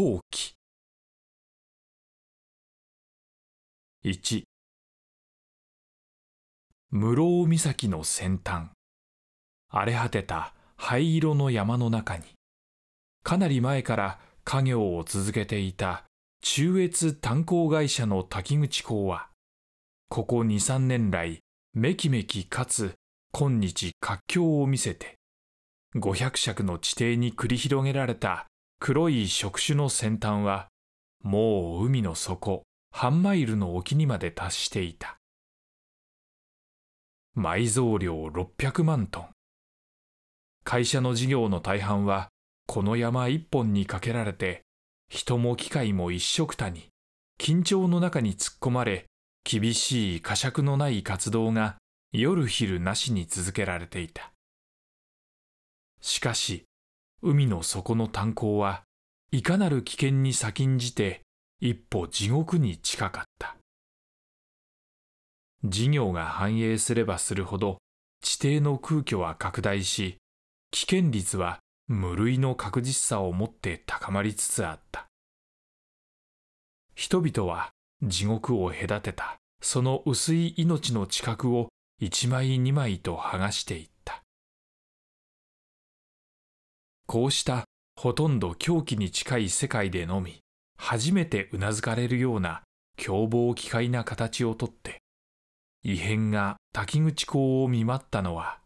後期1室尾岬の先端荒れ果てた灰色の山の中にかなり前から家業を続けていた中越炭鉱会社の滝口港はここ23年来めきめきかつ今日活況を見せて500尺の地底に繰り広げられた黒い触手の先端はもう海の底半マイルの沖にまで達していた埋蔵量600万トン会社の事業の大半はこの山一本にかけられて人も機械も一色たに緊張の中に突っ込まれ厳しい呵責のない活動が夜昼なしに続けられていたしかし海の底の炭鉱はいかなる危険に先んじて一歩地獄に近かった事業が繁栄すればするほど地底の空虚は拡大し危険率は無類の確実さをもって高まりつつあった人々は地獄を隔てたその薄い命の知覚を一枚二枚と剥がしていったこうしたほとんど狂気に近い世界でのみ初めてうなずかれるような凶暴奇怪な形をとって異変が滝口港を見舞ったのは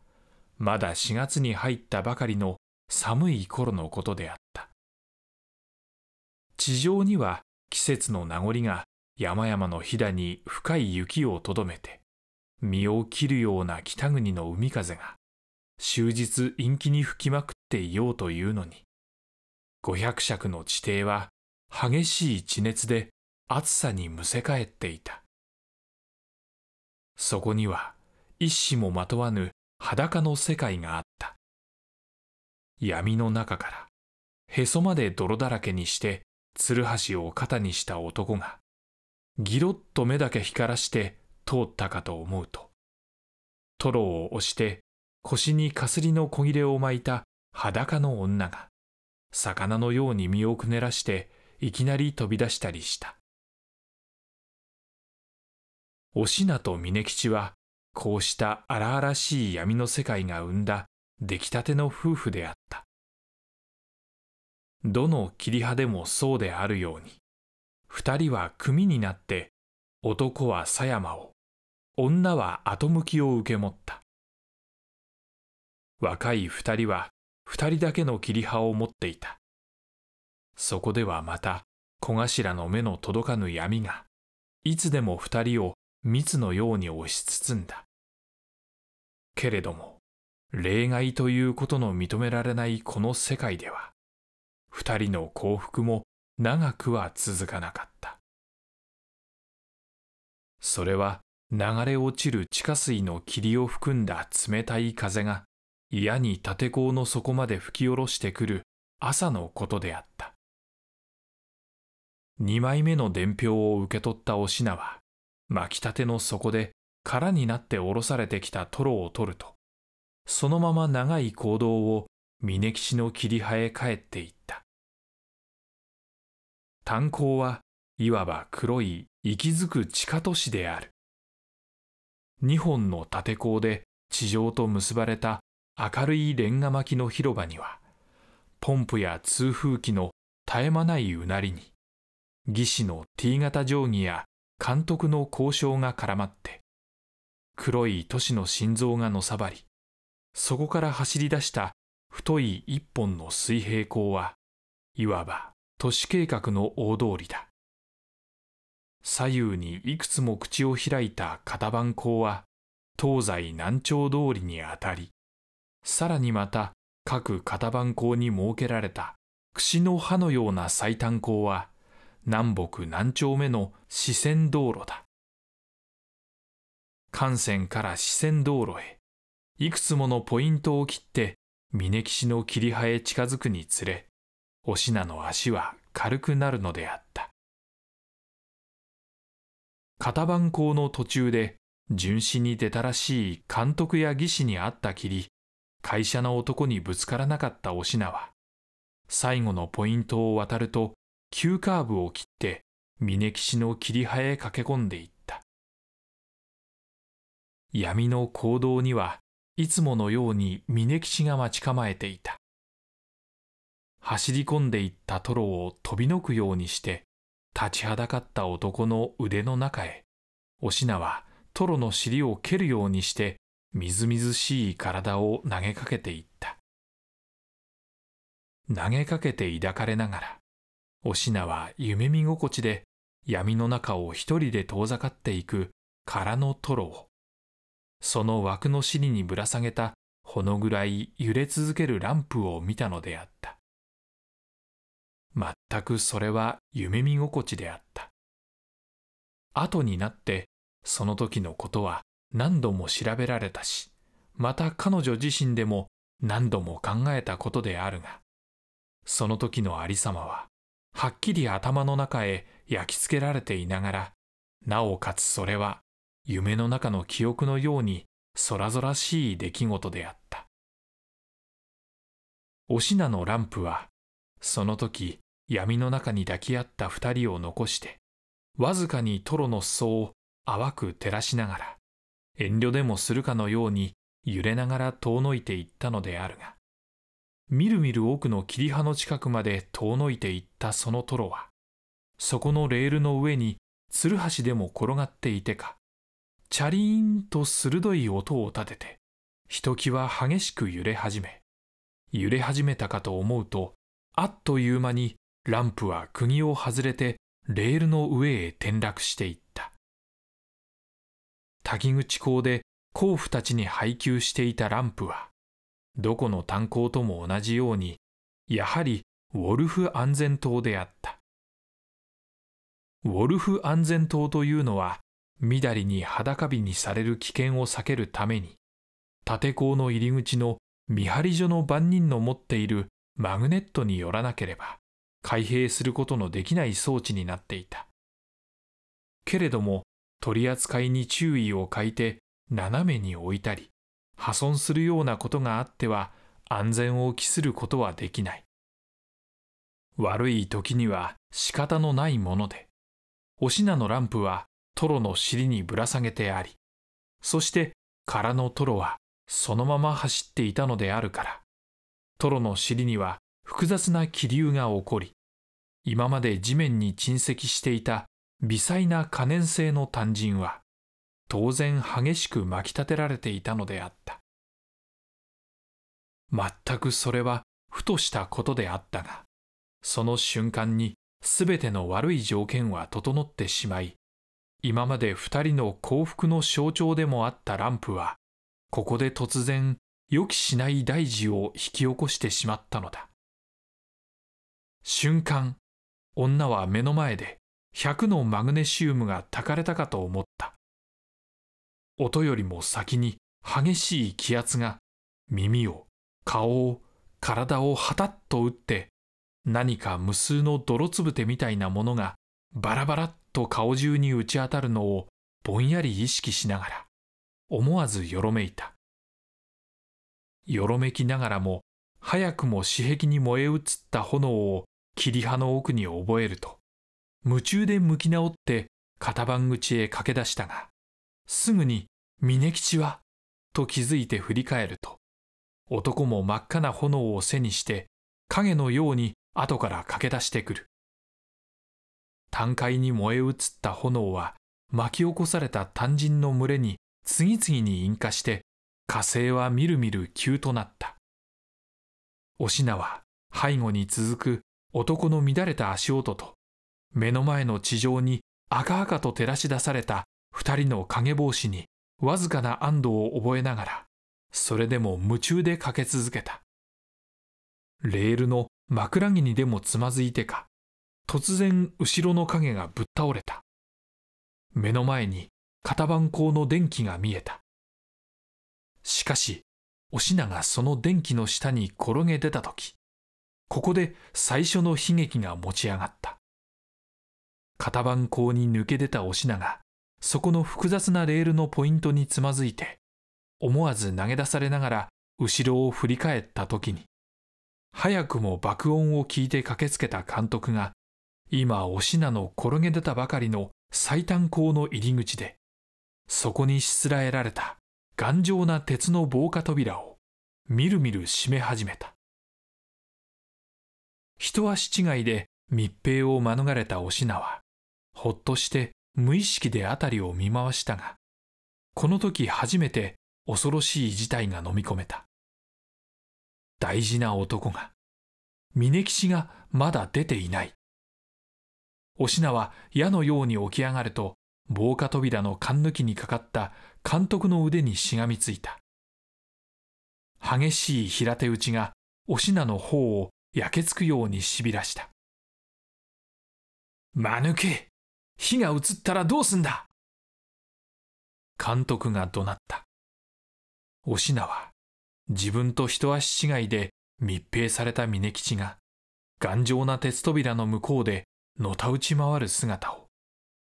まだ4月に入ったばかりの寒い頃のことであった地上には季節の名残が山々のひだに深い雪をとどめて身を切るような北国の海風が終日陰気に吹きまくっていようというのに、五百尺の地底は激しい地熱で暑さにむせ返っていた。そこには一糸もまとわぬ裸の世界があった。闇の中から、へそまで泥だらけにして、つるはしを肩にした男が、ぎろっと目だけ光らして通ったかと思うと、トロを押して腰にかすりの小切れを巻いた裸の女が、魚のように身をくねらして、いきなり飛び出したりした。おしなと峰吉は、こうした荒々しい闇の世界が生んだ出来たての夫婦であった。どの切り葉でもそうであるように、二人は組になって、男は狭山を、女は後向きを受け持った。若い二人は二人だけの切り葉を持っていた。そこではまた小頭の目の届かぬ闇が、いつでも二人を蜜のように押し包んだ。けれども、例外ということの認められないこの世界では、二人の幸福も長くは続かなかった。それは流れ落ちる地下水の霧を含んだ冷たい風が嫌に立甲の底まで吹き下ろしてくる朝のことであった。二枚目の伝票を受け取ったお品は、巻きたての底で空になって下ろされてきたトロを取ると、そのまま長い行動を峯岸の切り生へ帰っていった。炭鉱はいわば黒い息づく地下都市である。二本の縦鉱で地上と結ばれた明るいレンガ巻きの広場にはポンプや通風機の絶え間ないうなりに技師の T 型定規や監督の交渉が絡まって黒い都市の心臓がのさばりそこから走り出した太い一本の水平光はいわば都市計画の大通りだ左右にいくつも口を開いた片番光は東西南朝通りにあたりさらにまた各型番校に設けられた櫛の刃のような最短校は南北南丁目の四川道路だ幹線から四川道路へいくつものポイントを切って峯岸の切り葉へ近づくにつれお品の足は軽くなるのであった片番校の途中で巡視に出たらしい監督や技師に会ったきり会社の男にぶつからなかったおしなは、最後のポイントを渡ると、急カーブを切って、峯岸の切り生駆け込んでいった。闇の行動には、いつものように峯岸が待ち構えていた。走り込んでいったトロを飛びのくようにして、立ちはだかった男の腕の中へ、おしなはトロの尻を蹴るようにして、みずみずしい体を投げかけていった。投げかけて抱かれながら、お品は夢見心地で闇の中を一人で遠ざかっていく空のトロを、その枠の尻にぶら下げたほのぐらい揺れ続けるランプを見たのであった。全くそれは夢見心地であった。後になってその時のことは何度も調べられたし、また彼女自身でも何度も考えたことであるが、その時のありさまは、はっきり頭の中へ焼き付けられていながら、なおかつそれは夢の中の記憶のようにそらぞらしい出来事であった。お品のランプは、その時闇の中に抱き合った二人を残して、わずかにトロの裾を淡く照らしながら、遠慮でもするかのように揺れながら遠のいていったのであるがみるみる奥の切り葉の近くまで遠のいていったそのトロはそこのレールの上につるはしでも転がっていてかチャリーンと鋭い音を立ててひときわ激しく揺れ始め揺れ始めたかと思うとあっという間にランプは釘を外れてレールの上へ転落していっ滝口港で甲府たちに配給していたランプは、どこの炭鉱とも同じように、やはりウォルフ安全島であった。ウォルフ安全島というのは、みだりに裸火にされる危険を避けるために、立坑の入り口の見張り所の番人の持っているマグネットによらなければ、開閉することのできない装置になっていた。けれども、取り扱いに注意を欠いて斜めに置いたり、破損するようなことがあっては安全を期することはできない。悪い時には仕方のないもので、おしなのランプはトロの尻にぶら下げてあり、そして空のトロはそのまま走っていたのであるから、トロの尻には複雑な気流が起こり、今まで地面に沈積していた微細な可燃性の炭人は当然激しく巻き立てられていたのであった全くそれはふとしたことであったがその瞬間に全ての悪い条件は整ってしまい今まで2人の幸福の象徴でもあったランプはここで突然予期しない大事を引き起こしてしまったのだ瞬間女は目の前で100のマグネシウムがたかれたかと思った。音よりも先に激しい気圧が耳を、顔を、体をはたっと打って、何か無数の泥つぶてみたいなものがバラバラっと顔中に打ち当たるのをぼんやり意識しながら、思わずよろめいた。よろめきながらも、早くも私壁に燃え移った炎を霧葉の奥に覚えると、夢中で向き直って型番口へ駆け出したが、すぐに峰吉は、と気づいて振り返ると、男も真っ赤な炎を背にして、影のように後から駆け出してくる。単階に燃え移った炎は、巻き起こされた単人の群れに次々に引火して、火星はみるみる急となった。お品は背後に続く男の乱れた足音と目の前の地上に赤々と照らし出された二人の影帽子にわずかな安堵を覚えながらそれでも夢中でかけ続けたレールの枕木にでもつまずいてか突然後ろの影がぶっ倒れた目の前に型番光の電気が見えたしかしお品がその電気の下に転げ出た時ここで最初の悲劇が持ち上がった型番口に抜け出たお品が、そこの複雑なレールのポイントにつまずいて、思わず投げ出されながら後ろを振り返った時に、早くも爆音を聞いて駆けつけた監督が、今、お品の転げ出たばかりの最短校の入り口で、そこにしつらえられた頑丈な鉄の防火扉を、みるみる閉め始めた。一足違いで密閉を免れたお品は、ほっとして無意識で辺りを見回したが、この時初めて恐ろしい事態が飲み込めた。大事な男が、峯岸がまだ出ていない。お品は矢のように起き上がると、防火扉の缶抜きにかかった監督の腕にしがみついた。激しい平手打ちがお品の頬を焼けつくようにしびらした。間抜け火が移ったらどうすんだ監督が怒鳴った。お品は、自分と一足違いで密閉された峰吉が、頑丈な鉄扉の向こうでのたうち回る姿を、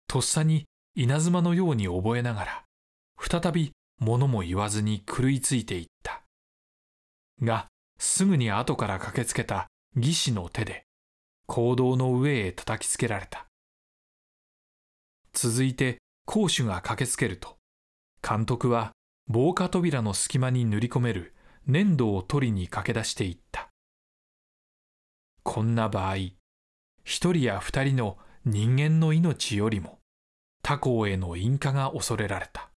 とっさに稲妻のように覚えながら、再び物も言わずに狂いついていった。が、すぐに後から駆けつけた義士の手で、行動の上へ叩きつけられた。続いて攻守が駆けつけると監督は防火扉の隙間に塗り込める粘土を取りに駆け出していったこんな場合1人や2人の人間の命よりも他校への引火が恐れられた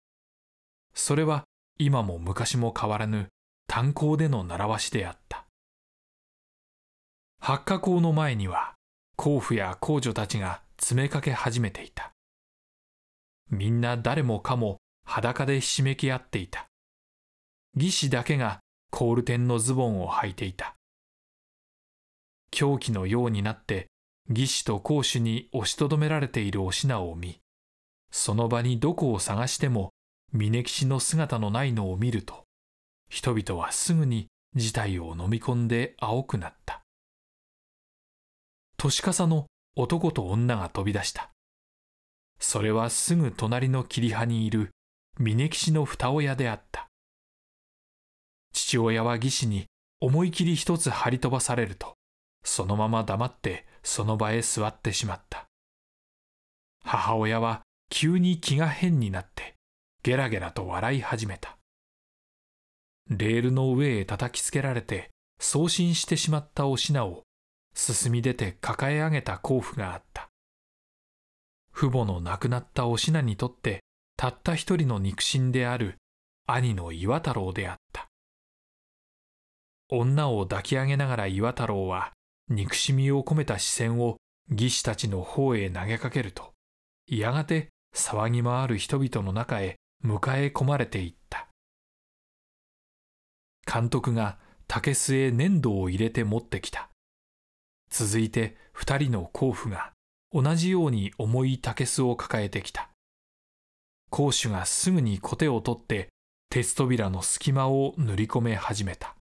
それは今も昔も変わらぬ炭鉱での習わしであった発火口の前には甲府や皇女たちが詰めかけ始めていたみんな誰もかも裸でひしめき合っていた。義士だけがコールテンのズボンを履いていた。狂気のようになって義士と公主に押しとどめられているお品を見、その場にどこを探しても峯岸の姿のないのを見ると、人々はすぐに事態を飲み込んで青くなった。年かさの男と女が飛び出した。それはすぐ隣の霧派にいる峯岸の二親であった。父親は義士に思い切り一つ張り飛ばされると、そのまま黙ってその場へ座ってしまった。母親は急に気が変になって、ゲラゲラと笑い始めた。レールの上へ叩きつけられて、送信してしまったお品を、進み出て抱え上げた甲府があった。父母の亡くなったお品にとってたった一人の肉親である兄の岩太郎であった女を抱き上げながら岩太郎は憎しみを込めた視線を義士たちの方へ投げかけるとやがて騒ぎ回る人々の中へ迎え込まれていった監督が竹へ粘土を入れて持ってきた続いて二人の甲府が同じように重い竹巣を抱えてきた。公主がすぐにコテを取って鉄扉の隙間を塗り込め始めた。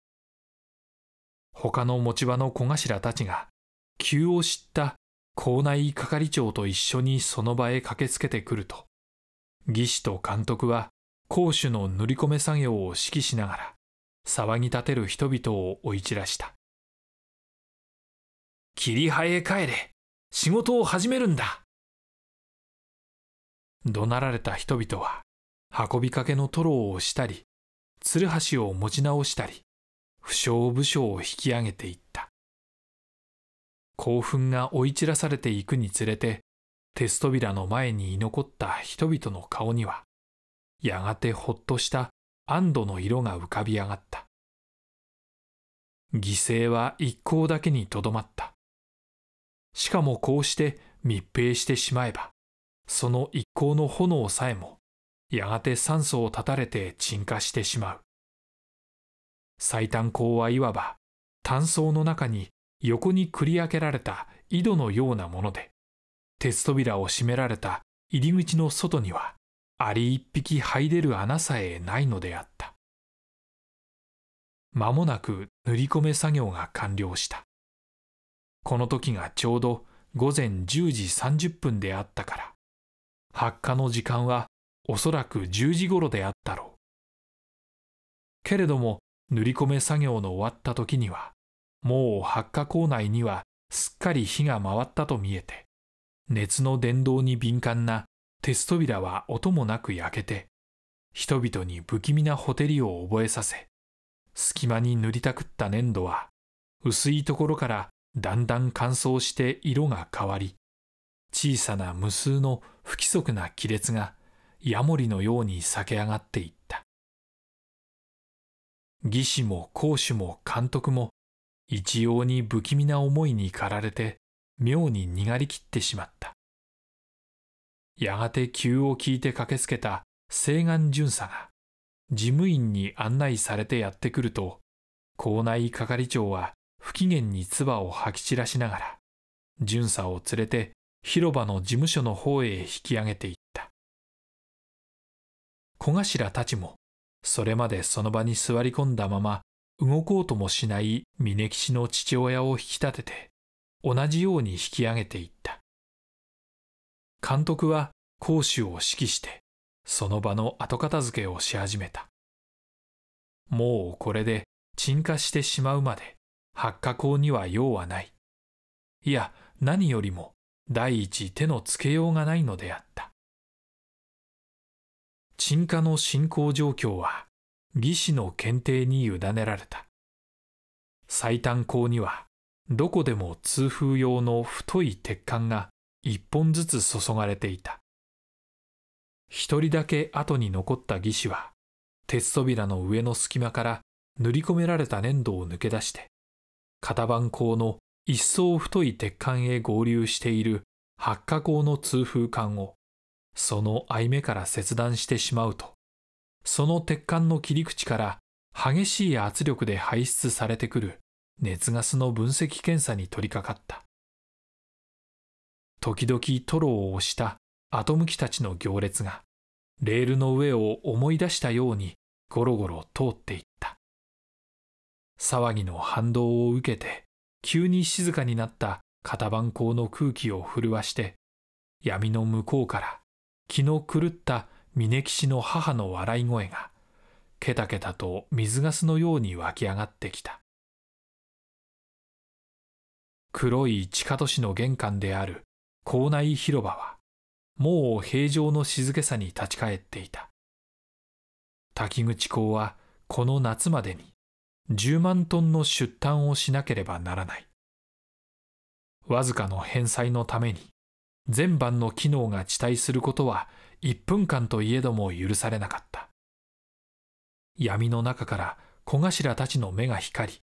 他の持ち場の小頭たちが、急を知った校内係長と一緒にその場へ駆けつけてくると、技師と監督は公主の塗り込め作業を指揮しながら、騒ぎ立てる人々を追い散らした。切り生え帰れ仕事を始めるんだ怒鳴られた人々は運びかけのトロを押したり鶴橋を持ち直したり不傷武将を引き上げていった興奮が追い散らされていくにつれて鉄扉の前に居残った人々の顔にはやがてほっとした安堵の色が浮かび上がった犠牲は一行だけにとどまったしかもこうして密閉してしまえば、その一向の炎さえも、やがて酸素を断たれて沈下してしまう。最短鉱はいわば、炭層の中に横に繰り開けられた井戸のようなもので、鉄扉を閉められた入り口の外には、アリ一匹這い出る穴さえないのであった。間もなく塗り込め作業が完了した。この時がちょうど午前10時30分であったから、発火の時間はおそらく10時頃であったろう。けれども、塗り込め作業の終わった時には、もう発火口内にはすっかり火が回ったと見えて、熱の伝導に敏感な鉄扉は音もなく焼けて、人々に不気味なほてりを覚えさせ、隙間に塗りたくった粘土は、薄いところからだんだん乾燥して色が変わり、小さな無数の不規則な亀裂がヤモリのように裂け上がっていった。技師も講師も監督も一様に不気味な思いに駆られて妙に逃りきってしまった。やがて急を聞いて駆けつけた西岸巡査が事務員に案内されてやってくると、校内係長は不機嫌に唾を吐き散らしながら、巡査を連れて広場の事務所の方へ引き上げていった。小頭たちも、それまでその場に座り込んだまま、動こうともしない峯岸の父親を引き立てて、同じように引き上げていった。監督は講師を指揮して、その場の後片付けをし始めた。もうこれで沈下してしまうまで発火口には用はない。いや、何よりも、第一手のつけようがないのであった。沈下の進行状況は、技師の検定に委ねられた。最短鋼には、どこでも通風用の太い鉄管が一本ずつ注がれていた。一人だけ後に残った技師は、鉄扉の上の隙間から塗り込められた粘土を抜け出して、型番鋼の一層太い鉄管へ合流している発火口の通風管をその合い目から切断してしまうとその鉄管の切り口から激しい圧力で排出されてくる熱ガスの分析検査に取り掛かった時々トロを押したアトム機たちの行列がレールの上を思い出したようにゴロゴロ通っていっ騒ぎの反動を受けて急に静かになった片番港の空気を震わして闇の向こうから気の狂った峯岸の母の笑い声がケタケタと水ガスのように湧き上がってきた黒い地下都市の玄関である校内広場はもう平常の静けさに立ち返っていた滝口校はこの夏までに10万トンの出単をしなければならない。わずかの返済のために、全版の機能が遅滞することは1分間といえども許されなかった。闇の中から小頭たちの目が光り、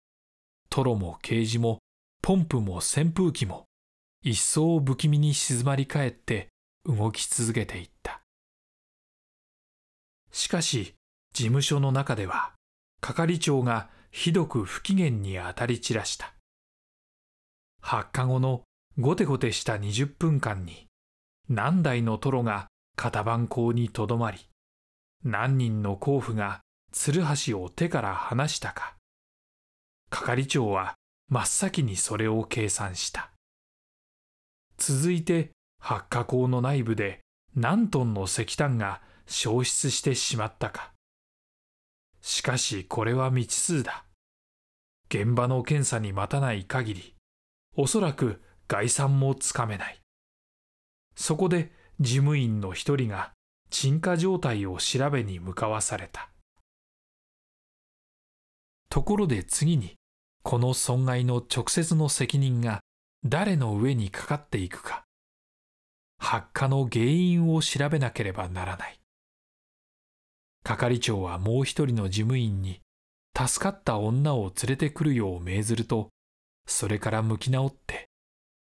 トロもケージもポンプも扇風機も一層不気味に静まり返って動き続けていった。しかし事務所の中では係長がひどく不機嫌に当たり散らした。発火後のごてごてした20分間に、何台のトロが型番港にとどまり、何人の甲府が鶴橋を手から離したか。係長は真っ先にそれを計算した。続いて発火口の内部で何トンの石炭が消失してしまったか。しかしこれは未知数だ。現場の検査に待たない限り、おそらく概算もつかめない。そこで事務員の一人が沈下状態を調べに向かわされた。ところで次に、この損害の直接の責任が誰の上にかかっていくか、発火の原因を調べなければならない。係長はもう一人の事務員に、助かった女を連れてくるよう命ずると、それから向き直って、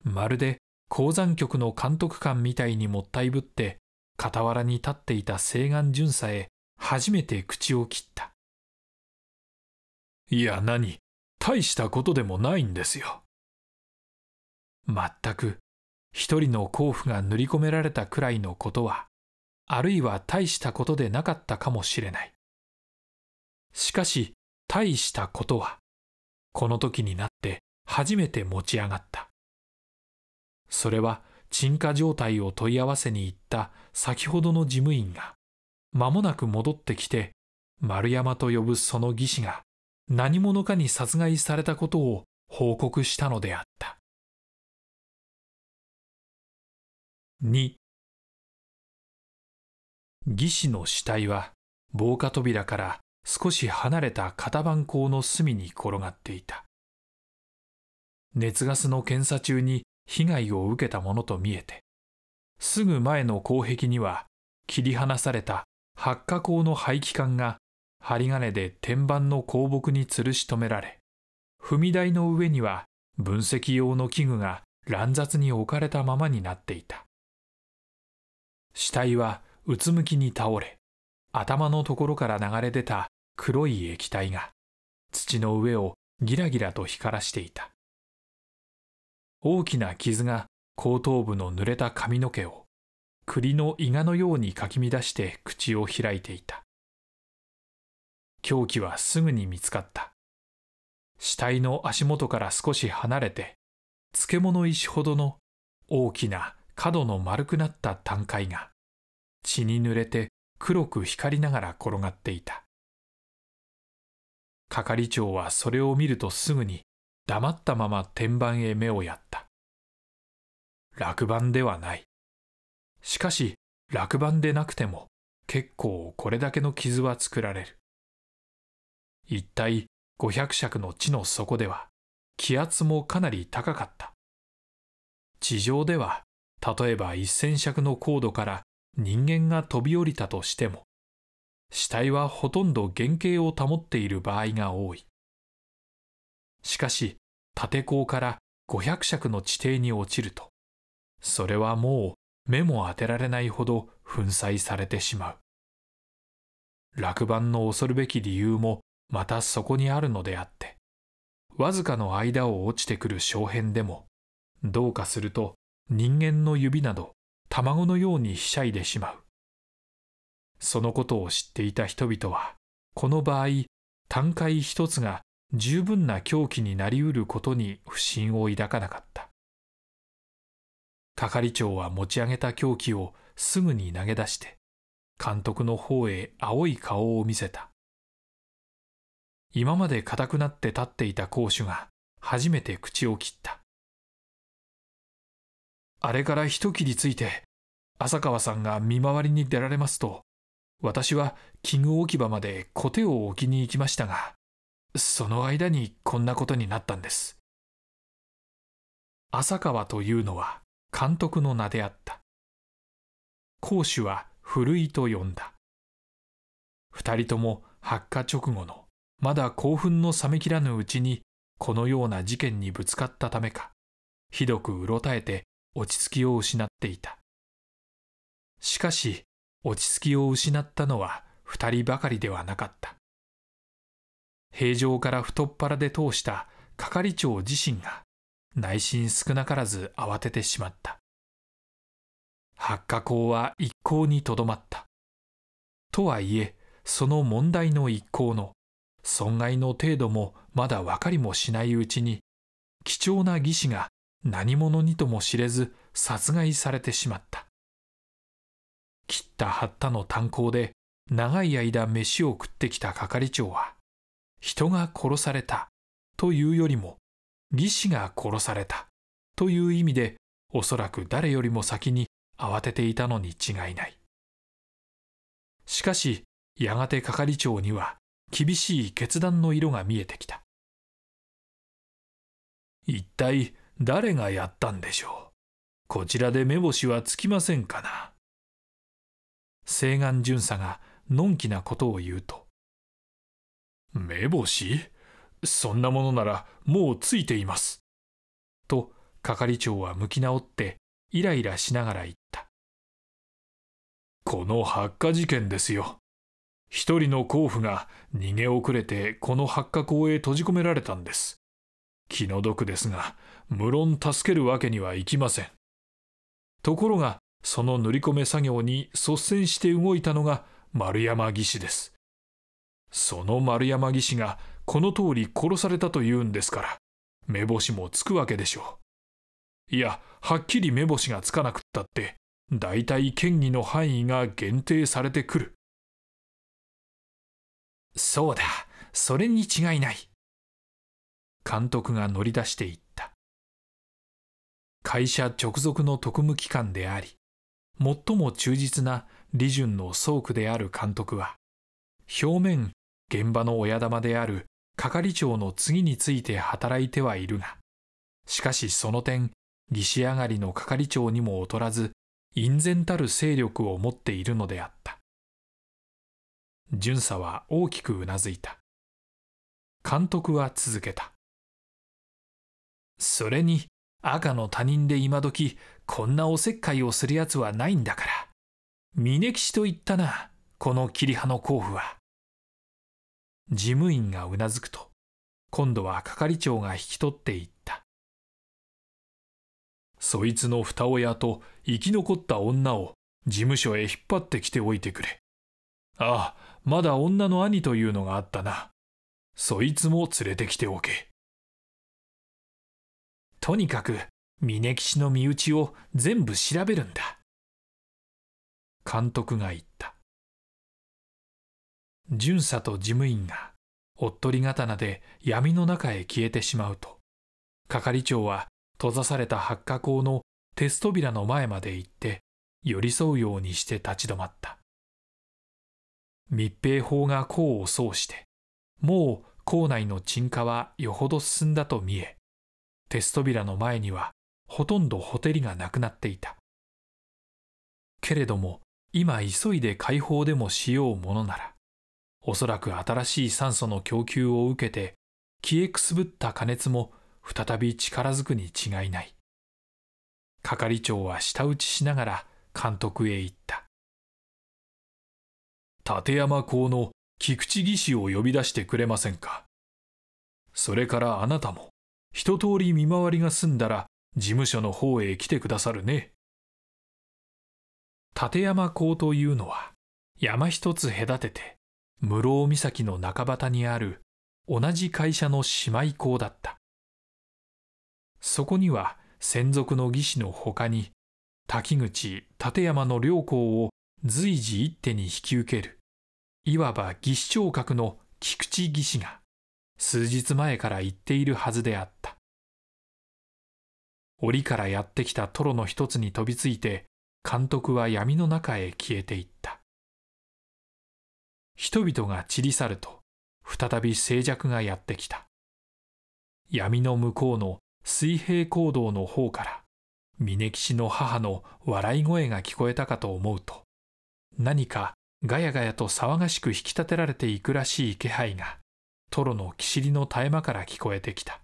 まるで鉱山局の監督官みたいにもったいぶって、傍らに立っていた西岸巡査へ初めて口を切った。いや何、大したことでもないんですよ。まったく、一人の甲府が塗り込められたくらいのことは、あるいは大したことでなかったかもしれない。しかし、大したことは、この時になって初めて持ち上がった。それは、沈下状態を問い合わせに行った先ほどの事務員が、間もなく戻ってきて、丸山と呼ぶその技師が、何者かに殺害されたことを報告したのであった。2義士の死体は防火扉から少し離れた片番口の隅に転がっていた熱ガスの検査中に被害を受けたものと見えてすぐ前の後壁には切り離された発火口の排気管が針金で天板の鉱木に吊るし止められ踏み台の上には分析用の器具が乱雑に置かれたままになっていた死体はうつむきに倒れ、頭のところから流れ出た黒い液体が、土の上をギラギラと光らしていた。大きな傷が後頭部の濡れた髪の毛を、栗の伊賀のようにかき乱して口を開いていた。凶器はすぐに見つかった。死体の足元から少し離れて、漬物石ほどの大きな角の丸くなった短海が血に濡れて黒く光りながら転がっていた係長はそれを見るとすぐに黙ったまま天板へ目をやった落盤ではないしかし落盤でなくても結構これだけの傷は作られる一体500尺の地の底では気圧もかなり高かった地上では例えば1000尺の高度から人間が飛び降りたとしても、死体はほとんど原型を保っている場合が多い。しかし、立坑から500尺の地底に落ちると、それはもう目も当てられないほど粉砕されてしまう。落盤の恐るべき理由もまたそこにあるのであって、わずかの間を落ちてくる小片でも、どうかすると人間の指など卵のようにひしゃいでしまうそのことを知っていた人々はこの場合単回一つが十分な狂気になりうることに不信を抱かなかった係長は持ち上げた狂気をすぐに投げ出して監督の方へ青い顔を見せた今まで硬くなって立っていた講師が初めて口を切ったあれから一切りついて、浅川さんが見回りに出られますと、私は器具置き場までコテを置きに行きましたが、その間にこんなことになったんです。浅川というのは監督の名であった。講師は古いと呼んだ。二人とも発火直後の、まだ興奮の冷めきらぬうちに、このような事件にぶつかったためか、ひどくうろたえて落ち着きを失っていたしかし落ち着きを失ったのは2人ばかりではなかった平常から太っ腹で通した係長自身が内心少なからず慌ててしまった発火口は一向にとどまったとはいえその問題の一向の損害の程度もまだ分かりもしないうちに貴重な技師が何者にとも知れず殺害されてしまった切った張ったの炭鉱で長い間飯を食ってきた係長は人が殺されたというよりも技師が殺されたという意味でおそらく誰よりも先に慌てていたのに違いないしかしやがて係長には厳しい決断の色が見えてきた一体誰がやったんでしょう。こちらで目星はつきませんかな。西岸巡査がのんきなことを言うと。目星そんなものならもうついています。と係長は向き直ってイライラしながら言った。この発火事件ですよ。一人の甲府が逃げ遅れてこの発火口へ閉じ込められたんです。気の毒ですが、無論助けるわけにはいきませんところがその塗り込め作業に率先して動いたのが丸山義士ですその丸山義士がこの通り殺されたというんですから目星もつくわけでしょういやはっきり目星がつかなくったって大体権威の範囲が限定されてくるそうだそれに違いない監督が乗り出していった会社直属の特務機関であり、最も忠実な李順の総区である監督は、表面、現場の親玉である係長の次について働いてはいるが、しかしその点、義士上がりの係長にも劣らず、隠然たる勢力を持っているのであった。巡査は大きくうなずいた。監督は続けた。それに、赤の他人で今時こんなおせっかいをするやつはないんだから峯岸と言ったなこの桐葉の甲府は事務員がうなずくと今度は係長が引き取っていったそいつの二親と生き残った女を事務所へ引っ張ってきておいてくれああまだ女の兄というのがあったなそいつも連れてきておけとにかく峯岸の身内を全部調べるんだ監督が言った巡査と事務員がおっとり刀で闇の中へ消えてしまうと係長は閉ざされた八角口の鉄扉の前まで行って寄り添うようにして立ち止まった密閉法が功を奏してもう校内の鎮火はよほど進んだと見えテスト扉の前にはほとんどほてりがなくなっていたけれども今急いで解放でもしようものならおそらく新しい酸素の供給を受けて消えくすぶった加熱も再び力づくに違いない係長は舌打ちしながら監督へ行った立山校の菊池技師を呼び出してくれませんかそれからあなたも一通り見回りが済んだら事務所の方へ来てくださるね立山港というのは山一つ隔てて室尾岬の中端にある同じ会社の姉妹港だったそこには専属の技師のほかに滝口立山の両港を随時一手に引き受けるいわば技師長格の菊池技師が数日前から言っているはずであった。檻からやってきたトロの一つに飛びついて、監督は闇の中へ消えていった。人々が散り去ると、再び静寂がやってきた。闇の向こうの水平行動の方から、峯岸の母の笑い声が聞こえたかと思うと、何かガヤガヤと騒がしく引き立てられていくらしい気配がトロのキシの絶え間から聞こえてきた。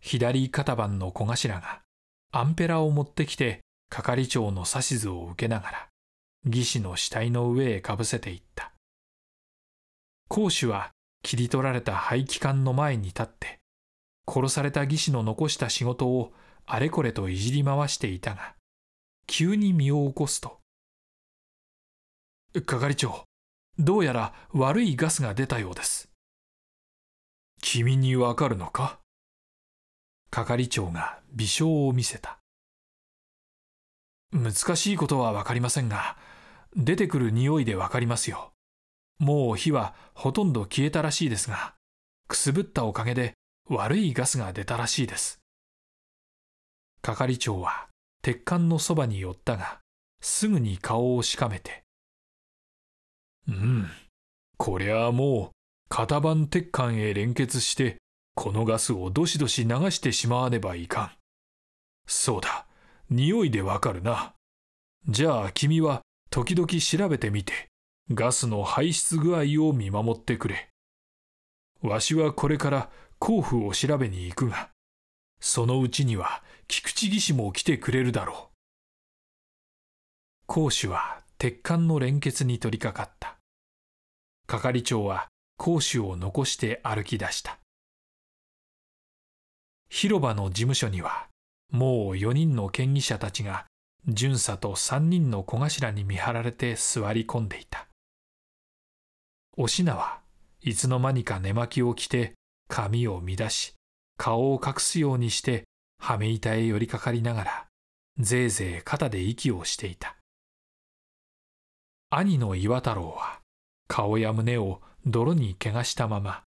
左肩番の小頭がアンペラを持ってきて係長の指図を受けながら義士の死体の上へかぶせていった。公主は切り取られた排気管の前に立って殺された義士の残した仕事をあれこれといじり回していたが急に身を起こすと「係長どうやら悪いガスが出たようです。君にわかるのか係長が微笑を見せた。難しいことはわかりませんが、出てくる匂いでわかりますよ。もう火はほとんど消えたらしいですが、くすぶったおかげで悪いガスが出たらしいです。係長は鉄管のそばに寄ったが、すぐに顔をしかめて、うん。こりゃあもう、型番鉄管へ連結して、このガスをどしどし流してしまわねばいかん。そうだ、匂いでわかるな。じゃあ君は、時々調べてみて、ガスの排出具合を見守ってくれ。わしはこれから甲府を調べに行くが、そのうちには菊池技師も来てくれるだろう。講師は鉄管の連結に取り掛かった。係長は講師を残して歩き出した広場の事務所にはもう4人の県議者たちが巡査と3人の小頭に見張られて座り込んでいたお品はいつの間にか寝巻きを着て髪を乱し顔を隠すようにして羽目板へ寄りかかりながらぜいぜい肩で息をしていた兄の岩太郎は顔や胸を泥に怪我したまま、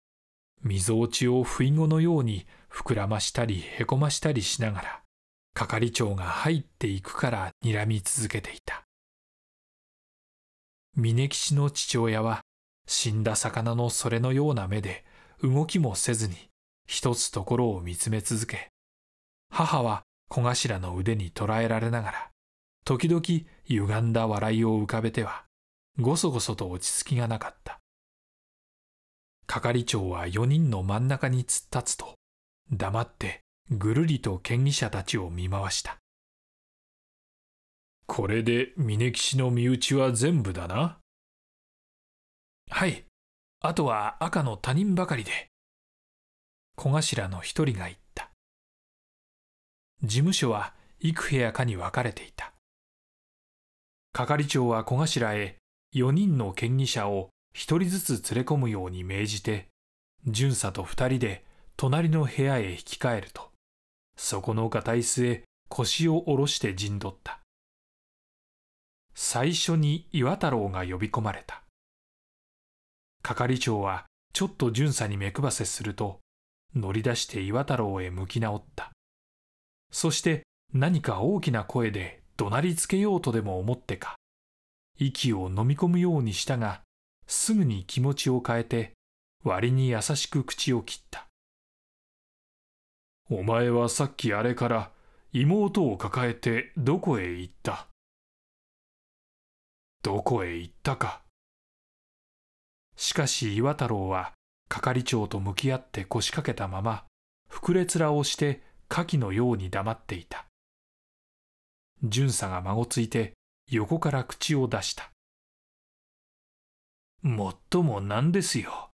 みぞおちを不意後のように膨らましたりへこましたりしながら、係長が入っていくから睨み続けていた。峯岸の父親は、死んだ魚のそれのような目で、動きもせずに、一つところを見つめ続け、母は小頭の腕に捕らえられながら、時々歪んだ笑いを浮かべては、ごそごそと落ち着きがなかった。係長は4人の真ん中に突っ立つと、黙ってぐるりと嫌疑者たちを見回した。これで峯岸の身内は全部だな。はい。あとは赤の他人ばかりで。小頭の一人が言った。事務所は幾部屋かに分かれていた。係長は小頭へ4人の権利者を1人ずつ連れ込むように命じて、巡査と2人で隣の部屋へ引きえると、そこの堅い末、腰を下ろして陣取った。最初に岩太郎が呼び込まれた。係長はちょっと巡査に目配せすると、乗り出して岩太郎へ向き直った。そして何か大きな声で怒鳴りつけようとでも思ってか、息を飲み込むようにしたが、すぐに気持ちを変えて、割に優しく口を切った。お前はさっきあれから妹を抱えてどこへ行ったどこへ行ったか。しかし岩太郎は係長と向き合って腰掛けたまま、膨れ面をして火器のように黙っていた。巡査が孫ついて横から口を出した。もっともなんですよ。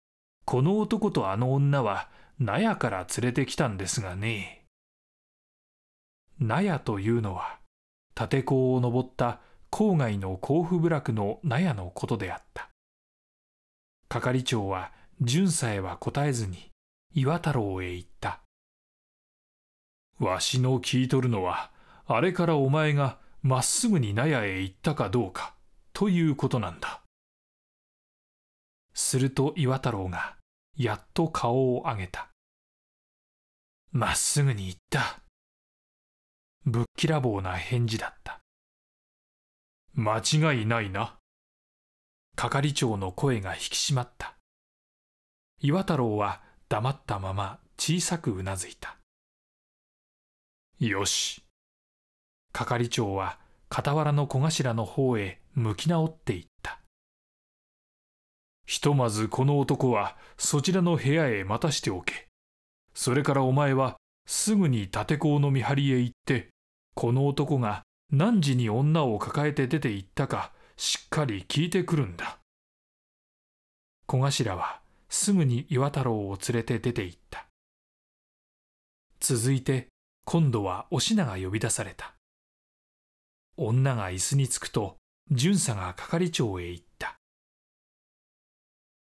この男とあの女は、納屋から連れてきたんですがね。納屋というのは、立坑を登った郊外の甲府部落の納屋のことであった。係長は、巡査へは答えずに、岩太郎へ行った。わしの聞いとるのは、あれからお前がまっすぐに納屋へ行ったかどうかということなんだすると岩太郎がやっと顔を上げたまっすぐに行ったぶっきらぼうな返事だった間違いないな係長の声が引き締まった岩太郎は黙ったまま小さくうなずいたよし係長は傍らの小頭の方へ向き直っていったひとまずこの男はそちらの部屋へ待たしておけそれからお前はすぐに立て甲の見張りへ行ってこの男が何時に女を抱えて出て行ったかしっかり聞いてくるんだ小頭はすぐに岩太郎を連れて出て行った続いて今度はお品が呼び出された女が椅子に着くと、巡査が係長へ行った。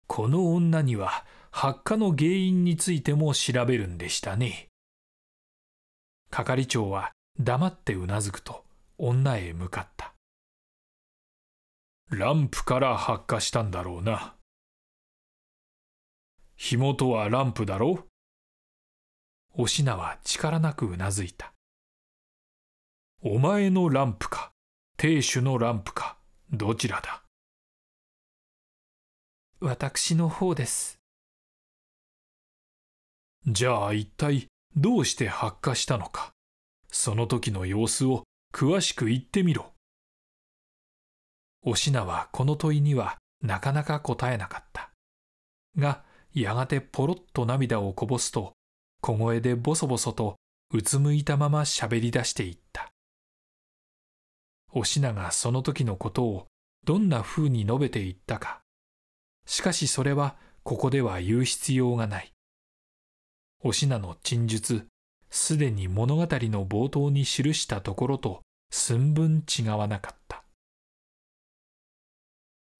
この女には、発火の原因についても調べるんでしたね。係長は黙ってうなずくと、女へ向かった。ランプから発火したんだろうな。火元はランプだろお品は力なくうなずいた。お前のランプか亭主のランプかどちらだ私の方ですじゃあ一体どうして発火したのかその時の様子を詳しく言ってみろお品はこの問いにはなかなか答えなかったがやがてポロッと涙をこぼすと小声でボソボソとうつむいたまましゃべり出していったお品がその時のことをどんな風に述べていったか。しかしそれはここでは言う必要がない。お品の陳述、すでに物語の冒頭に記したところと寸分違わなかった。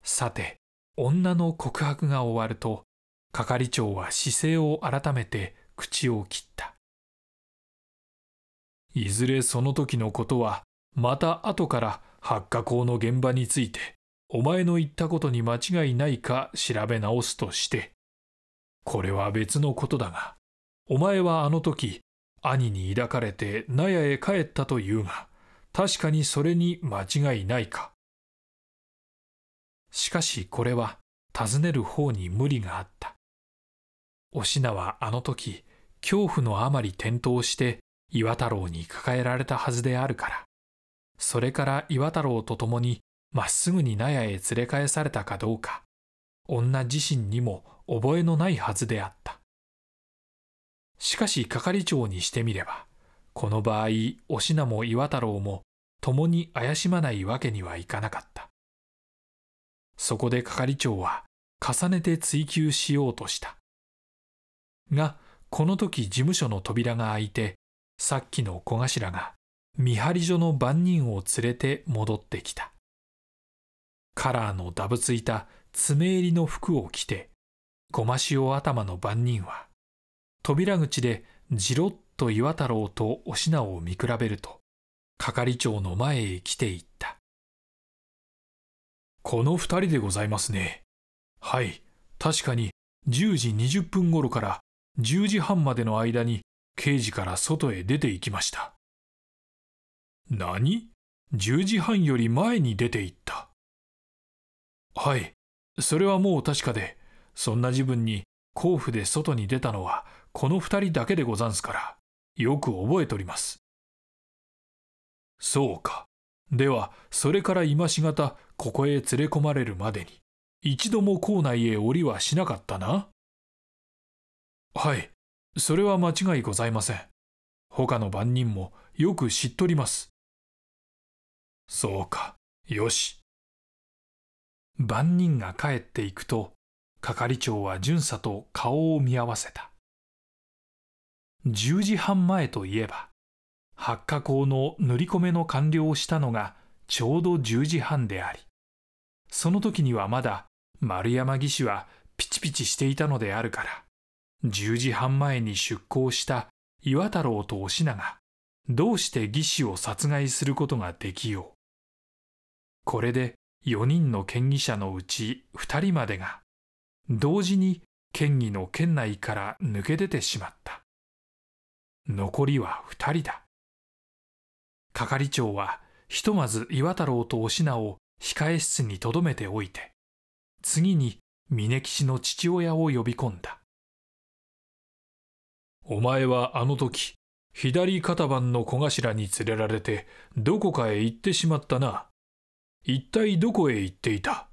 さて、女の告白が終わると、係長は姿勢を改めて口を切った。いずれその時のことはまた後から発火口の現場についてお前の言ったことに間違いないか調べ直すとしてこれは別のことだがお前はあの時兄に抱かれて納屋へ帰ったというが確かにそれに間違いないかしかしこれは尋ねる方に無理があったお品はあの時恐怖のあまり転倒して岩太郎に抱えられたはずであるからそれから岩太郎と共にまっすぐに納屋へ連れ返されたかどうか女自身にも覚えのないはずであったしかし係長にしてみればこの場合お品も岩太郎も共に怪しまないわけにはいかなかったそこで係長は重ねて追及しようとしたがこの時事務所の扉が開いてさっきの小頭が見張り所の番人を連れて戻ってきた。カラーのダブついた爪襟の服を着て、ごま塩頭の番人は、扉口でじろっと岩太郎とお品を見比べると、係長の前へ来ていった。この二人でございますね。はい、確かに10時20分頃から10時半までの間に刑事から外へ出て行きました。何 ?10 時半より前に出て行った。はい、それはもう確かで、そんな自分に甲府で外に出たのはこの二人だけでござんすから、よく覚えております。そうか。では、それから今しがた、ここへ連れ込まれるまでに、一度も校内へ降りはしなかったな。はい、それは間違いございません。他の番人もよく知っとります。そうか、よし。番人が帰っていくと、係長は巡査と顔を見合わせた。10時半前といえば、発火口の塗り込めの完了をしたのがちょうど10時半であり、その時にはまだ丸山技師はピチピチしていたのであるから、10時半前に出航した岩太郎とお品が、どうして義士を殺害することができよう。これで4人の県議者のうち2人までが同時に県議の県内から抜け出てしまった残りは2人だ係長はひとまず岩太郎とお品を控え室にとどめておいて次に峯岸の父親を呼び込んだお前はあの時左肩番の小頭に連れられてどこかへ行ってしまったな一体どこへ行っていた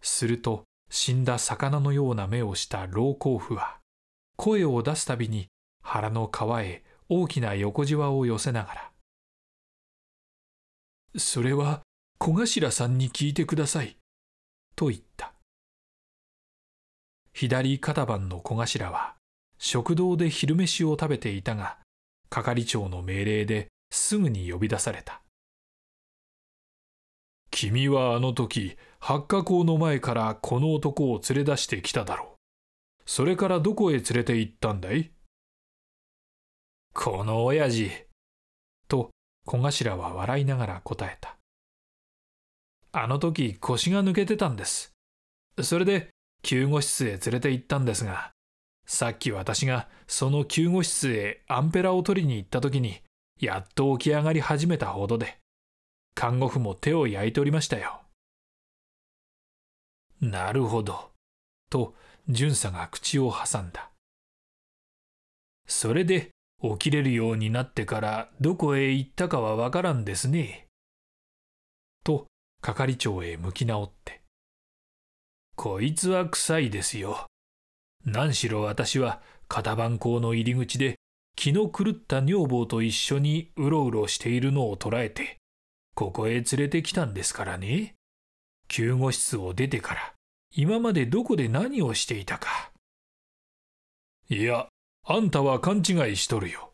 すると死んだ魚のような目をした老甲府は声を出すたびに腹の皮へ大きな横じわを寄せながら「それは小頭さんに聞いてください」と言った左肩番の小頭は食堂で昼飯を食べていたが係長の命令ですぐに呼び出された君はあの時八花校の前からこの男を連れ出してきただろうそれからどこへ連れて行ったんだいこの親父と小頭は笑いながら答えたあの時腰が抜けてたんですそれで救護室へ連れて行ったんですがさっき私がその救護室へアンペラを取りに行った時にやっと起き上がり始めたほどで看護婦も手を焼いておりましたよ。なるほど。と、巡査が口を挟んだ。それで、起きれるようになってからどこへ行ったかはわからんですね。と、係長へ向き直って。こいつは臭いですよ。何しろ私は片番校の入り口で気の狂った女房と一緒にうろうろしているのを捉えてここへ連れてきたんですからね。救護室を出てから、今までどこで何をしていたか。いや、あんたは勘違いしとるよ。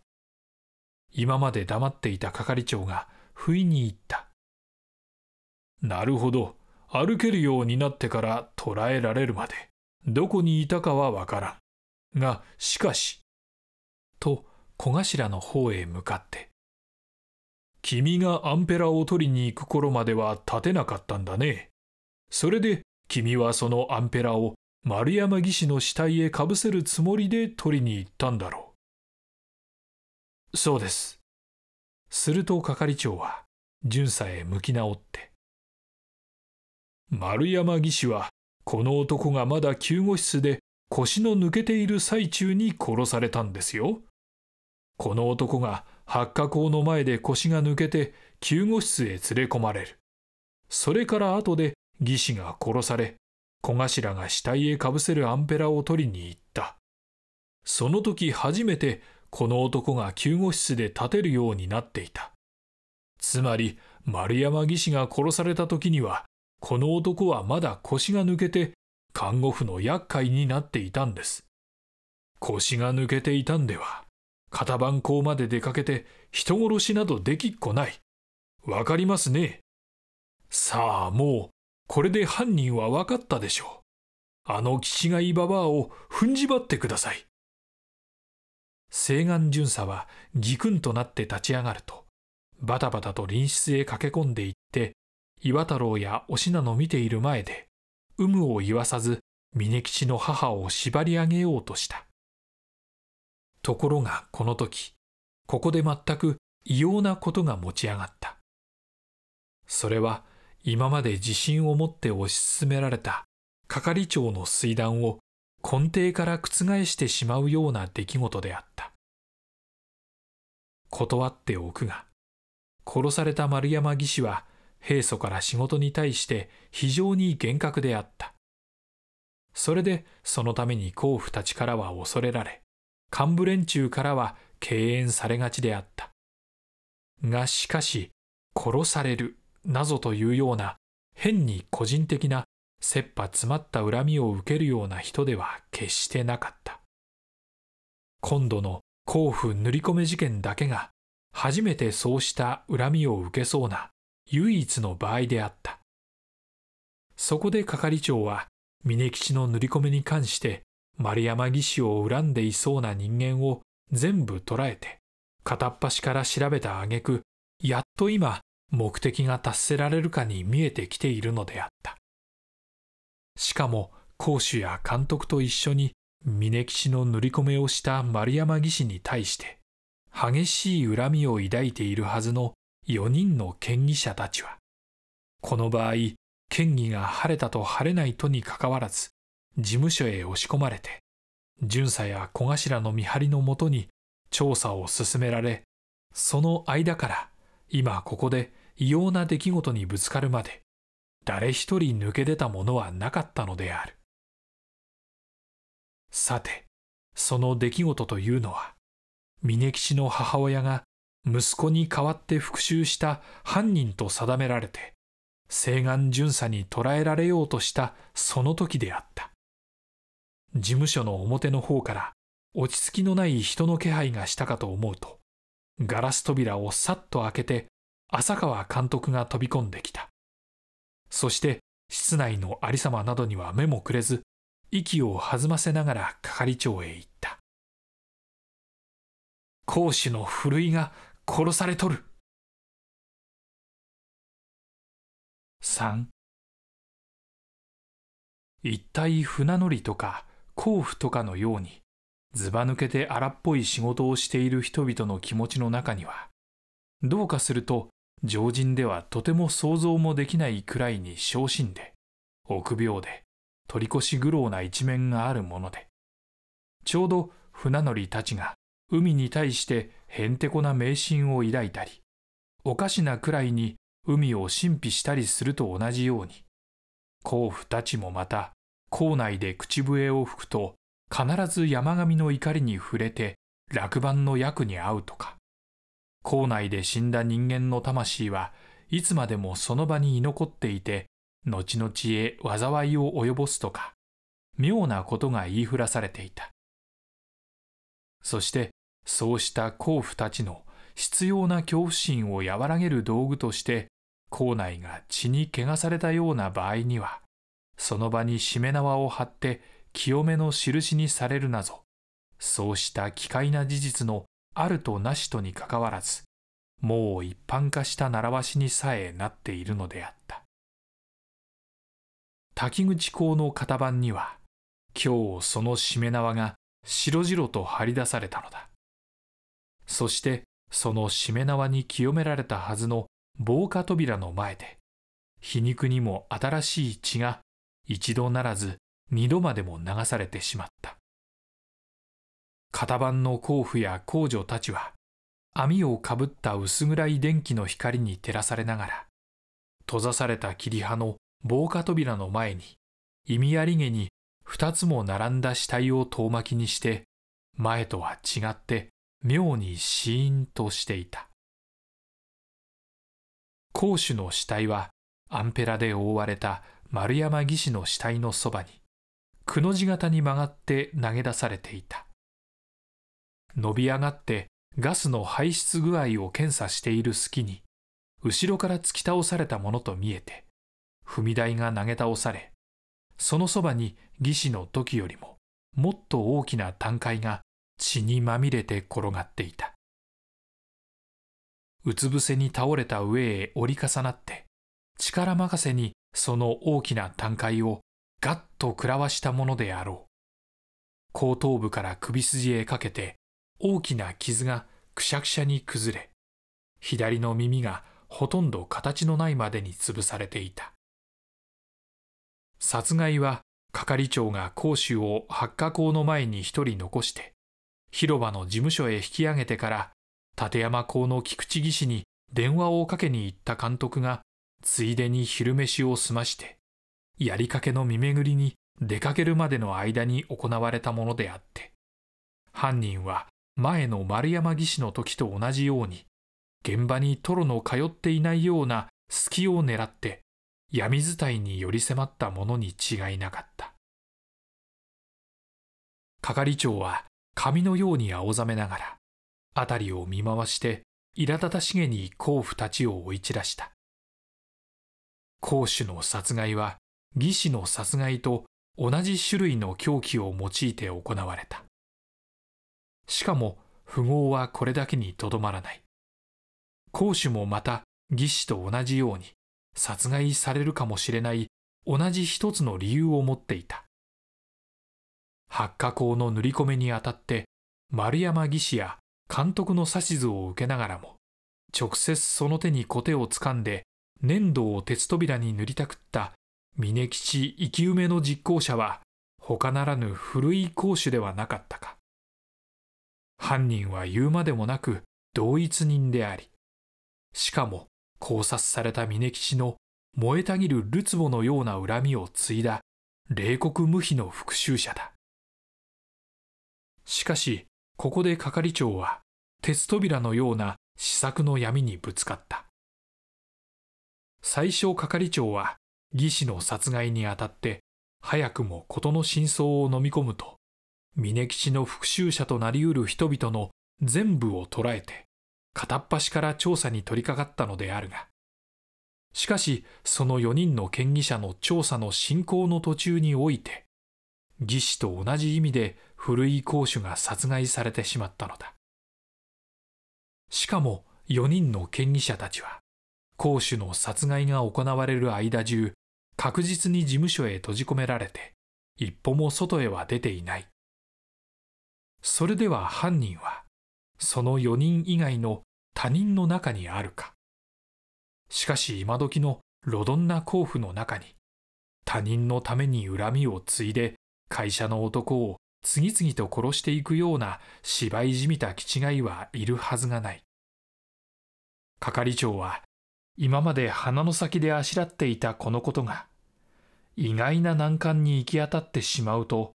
今まで黙っていた係長が、不意に言った。なるほど。歩けるようになってから捕らえられるまで、どこにいたかはわからん。が、しかし。と、小頭の方へ向かって。君がアンペラを取りに行く頃までは立てなかったんだね。それで君はそのアンペラを丸山義士の死体へかぶせるつもりで取りに行ったんだろう。そうです。すると係長は巡査へ向き直って。丸山義士はこの男がまだ救護室で腰の抜けている最中に殺されたんですよ。この男が発火口の前で腰が抜けて救護室へ連れ込まれるそれから後で義士が殺され小頭が死体へかぶせるアンペラを取りに行ったその時初めてこの男が救護室で立てるようになっていたつまり丸山義士が殺された時にはこの男はまだ腰が抜けて看護婦の厄介になっていたんです腰が抜けていたんでは片番校まで出かけて人殺しなどできっこない。わかりますね。さあもう、これで犯人はわかったでしょう。あの岸がいババアを踏んじばってください。西岸巡査はギくんとなって立ち上がると、バタバタと隣室へ駆け込んでいって、岩太郎やおしなの見ている前で、有無を言わさず、峯吉の母を縛り上げようとした。ところがこの時、ここで全く異様なことが持ち上がった。それは今まで自信を持って推し進められた係長の水断を根底から覆してしまうような出来事であった。断っておくが、殺された丸山義士は平素から仕事に対して非常に厳格であった。それでそのために甲府たちからは恐れられ、幹部連中からは敬遠されがちであった。がしかし、殺される、なぞというような、変に個人的な、切羽詰まった恨みを受けるような人では決してなかった。今度の甲府塗り込め事件だけが、初めてそうした恨みを受けそうな唯一の場合であった。そこで係長は、峯吉の塗り込めに関して、丸山義士を恨んでいそうな人間を全部捉えて、片っ端から調べた挙句、やっと今、目的が達せられるかに見えてきているのであった。しかも、講師や監督と一緒に峯岸の塗り込めをした丸山義士に対して、激しい恨みを抱いているはずの4人の県議者たちは、この場合、県議が晴れたと晴れないとにかかわらず、事務所へ押し込まれて巡査や小頭の見張りのもとに調査を進められその間から今ここで異様な出来事にぶつかるまで誰一人抜け出たものはなかったのであるさてその出来事というのは峯岸の母親が息子に代わって復讐した犯人と定められて西岸巡査に捕らえられようとしたその時であった事務所の表の方から落ち着きのない人の気配がしたかと思うと、ガラス扉をさっと開けて、浅川監督が飛び込んできた。そして、室内の有様などには目もくれず、息を弾ませながら係長へ行った。講師のふるいが殺されとる。3一体船乗りとか甲府とかのようにずば抜けて荒っぽい仕事をしている人々の気持ちの中にはどうかすると常人ではとても想像もできないくらいに小心で臆病で取り越し苦労な一面があるものでちょうど船乗りたちが海に対してへんてこな迷信を抱いたりおかしなくらいに海を神秘したりすると同じように甲府たちもまた校内で口笛を吹くと必ず山上の怒りに触れて落盤の役に合うとか校内で死んだ人間の魂はいつまでもその場に居残っていて後々へ災いを及ぼすとか妙なことが言いふらされていたそしてそうした甲府たちの必要な恐怖心を和らげる道具として校内が血に汚されたような場合にはその場にしめ縄を張って清めの印にされるなぞ、そうした奇怪な事実のあるとなしとにかかわらず、もう一般化した習わしにさえなっているのであった。滝口公の型番には、今日そのしめ縄が白々と張り出されたのだ。そしてそのしめ縄に清められたはずの防火扉の前で、皮肉にも新しい血が一度ならず二度までも流されてしまった。型番の甲府や工女たちは、網をかぶった薄暗い電気の光に照らされながら、閉ざされた切り葉の防火扉の前に、意味ありげに二つも並んだ死体を遠巻きにして、前とは違って妙にシーンとしていた。公主の死体はアンペラで覆われた丸山義士の死体のそばに、くの字型に曲がって投げ出されていた。伸び上がってガスの排出具合を検査している隙に、後ろから突き倒されたものと見えて、踏み台が投げ倒され、そのそばに義士の時よりも、もっと大きな段階が血にまみれて転がっていた。うつ伏せに倒れた上へ折り重なって、力任せにその大きな段階をガッと食らわしたものであろう。後頭部から首筋へかけて大きな傷がくしゃくしゃに崩れ、左の耳がほとんど形のないまでに潰されていた。殺害は係長が講師を発火口の前に一人残して、広場の事務所へ引き上げてから、立山校の菊池技師に電話をかけに行った監督がついでに昼飯を済まして、やりかけの見巡りに出かけるまでの間に行われたものであって、犯人は前の丸山技師の時と同じように、現場にトロの通っていないような隙を狙って、闇伝いに寄り迫ったものに違いなかった。係長は髪のように青ざめながら、辺りを見回して、苛立たしげに甲府たちを追い散らした。公主の殺害は義士の殺害と同じ種類の凶器を用いて行われた。しかも富豪はこれだけにとどまらない。公主もまた義士と同じように殺害されるかもしれない同じ一つの理由を持っていた。発火口の塗り込めにあたって丸山義士や監督の指図を受けながらも直接その手にコテをつかんで粘土を鉄扉に塗りたくった峯吉生き埋めの実行者は他ならぬ古い公主ではなかったか犯人は言うまでもなく同一人でありしかも考察された峯吉の燃えたぎるるつぼのような恨みを継いだ冷酷無比の復讐者だしかしここで係長は鉄扉のような思索の闇にぶつかった最小係長は義士の殺害にあたって早くも事の真相を飲み込むと峯吉の復讐者となりうる人々の全部を捉えて片っ端から調査に取り掛かったのであるがしかしその4人の権疑者の調査の進行の途中において義士と同じ意味で古い公主が殺害されてしまったのだしかも4人の権疑者たちは公主の殺害が行われる間中、確実に事務所へ閉じ込められて、一歩も外へは出ていない。それでは犯人は、その4人以外の他人の中にあるか。しかし今時のロドンな甲府の中に、他人のために恨みを継いで、会社の男を次々と殺していくような芝居じみた気違いはいるはずがない。係長は今まで鼻の先であしらっていたこのことが、意外な難関に行き当たってしまうと、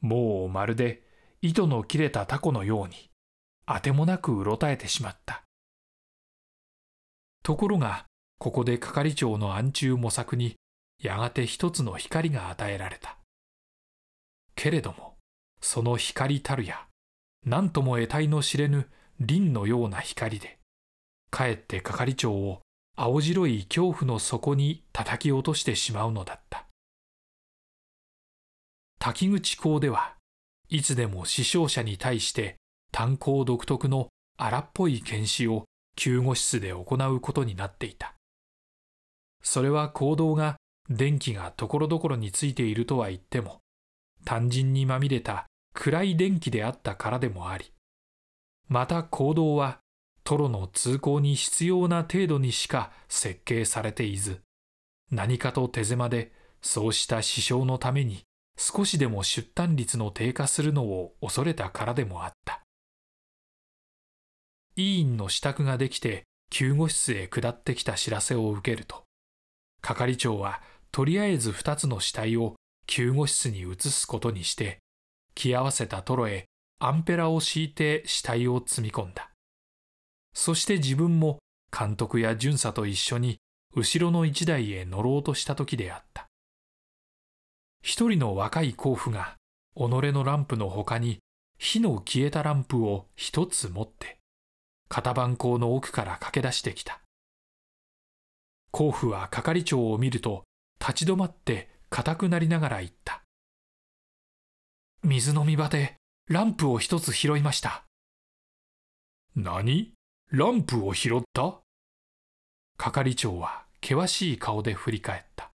もうまるで糸の切れたタコのように、あてもなくうろたえてしまった。ところが、ここで係長の暗中模索に、やがて一つの光が与えられた。けれども、その光たるや、何とも得体の知れぬ凛のような光で、かえって係長を青白い恐怖の底に叩き落としてしまうのだった滝口校ではいつでも死傷者に対して炭鉱独特の荒っぽい検視を救護室で行うことになっていたそれは行動が電気がところどころについているとは言っても単純にまみれた暗い電気であったからでもありまた行動はトロの通行に必要な程度にしか設計されていず、何かと手狭で、そうした支障のために少しでも出単率の低下するのを恐れたからでもあった。委員の支度ができて救護室へ下ってきた知らせを受けると、係長はとりあえず2つの死体を救護室に移すことにして、着合わせたトロへアンペラを敷いて死体を積み込んだ。そして自分も監督や巡査と一緒に後ろの一台へ乗ろうとした時であった。一人の若い甲府が己のランプの他に火の消えたランプを一つ持って型番口の奥から駆け出してきた甲府は係長を見ると立ち止まって硬くなりながら言った水飲み場でランプを一つ拾いました何ランプを拾った係長は険しい顔で振り返った。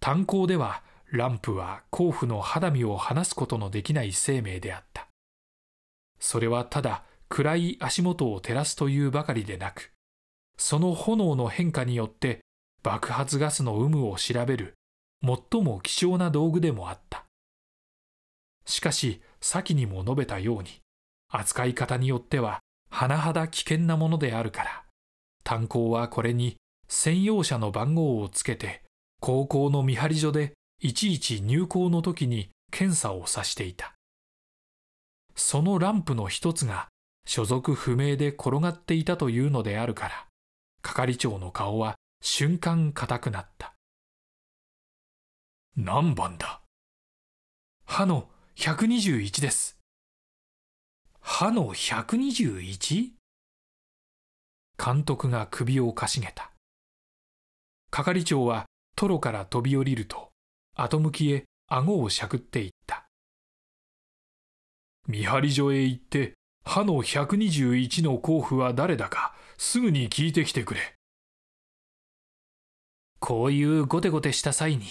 炭鉱ではランプは甲府の肌身を離すことのできない生命であった。それはただ暗い足元を照らすというばかりでなく、その炎の変化によって爆発ガスの有無を調べる最も希少な道具でもあった。しかし先にも述べたように、扱い方によっては甚だ危険なものであるから、炭鉱はこれに専用車の番号をつけて、高校の見張り所でいちいち入校の時に検査をさしていた。そのランプの一つが所属不明で転がっていたというのであるから、係長の顔は瞬間硬くなった。何番だ歯の121です。歯の 121? 監督が首をかしげた。係長はトロから飛び降りると、後向きへ顎をしゃくっていった。見張り所へ行って、歯の121の候補は誰だか、すぐに聞いてきてくれ。こういうごてごてした際に、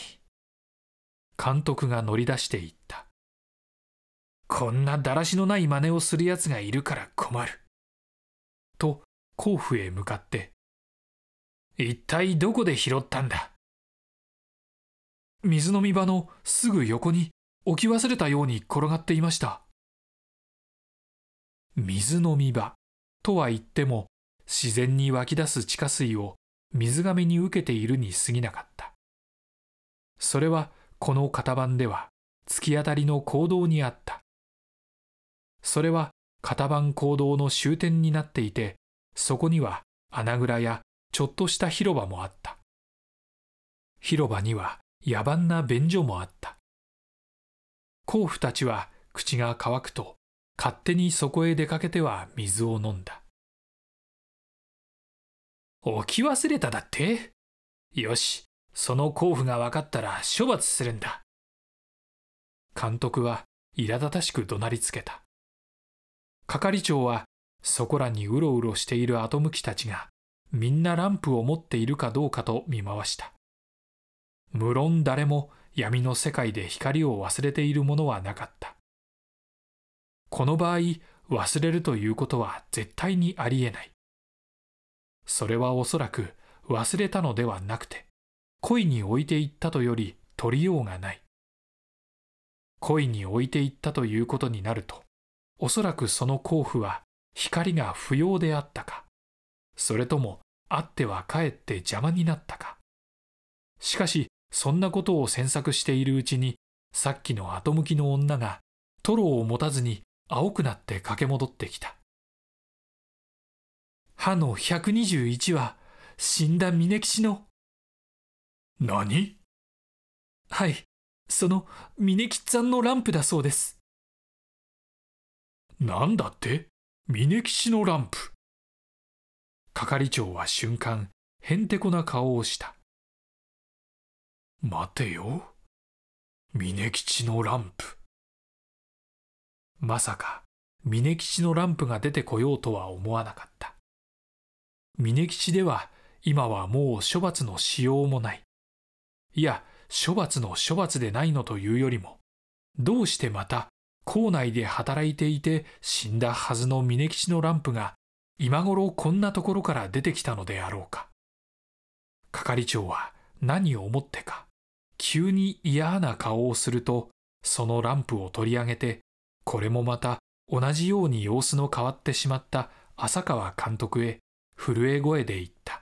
監督が乗り出していった。こんなだらしのない真似をするやつがいるから困る。と、甲府へ向かって、一体どこで拾ったんだ水飲み場のすぐ横に置き忘れたように転がっていました。水飲み場とは言っても自然に湧き出す地下水を水がめに受けているに過ぎなかった。それはこの型番では突き当たりの行動にあった。それは型番行動の終点になっていて、そこには穴蔵やちょっとした広場もあった。広場には野蛮な便所もあった。甲府たちは口が乾くと、勝手にそこへ出かけては水を飲んだ。置き忘れただってよし、その甲府が分かったら処罰するんだ。監督は苛立たしく怒鳴りつけた。係長はそこらにうろうろしている後向きたちがみんなランプを持っているかどうかと見回した無論誰も闇の世界で光を忘れているものはなかったこの場合忘れるということは絶対にありえないそれはおそらく忘れたのではなくて恋に置いていったとより取りようがない恋に置いていったということになるとおそらくその甲府は光が不要であったか、それともあってはかえって邪魔になったか。しかし、そんなことを詮索しているうちに、さっきの後向きの女が、トロを持たずに青くなって駆け戻ってきた。歯の121は、死んだ峯岸の。何はい、その、峯吉さんのランプだそうです。なんだって峯岸のランプ。係長は瞬間、へんてこな顔をした。待てよ。峯吉のランプ。まさか、峯吉のランプが出てこようとは思わなかった。峯吉では、今はもう処罰のしようもない。いや、処罰の処罰でないのというよりも、どうしてまた校内で働いていて死んだはずの峯吉のランプが今頃こんなところから出てきたのであろうか係長は何を思ってか急に嫌な顔をするとそのランプを取り上げてこれもまた同じように様子の変わってしまった浅川監督へ震え声で言った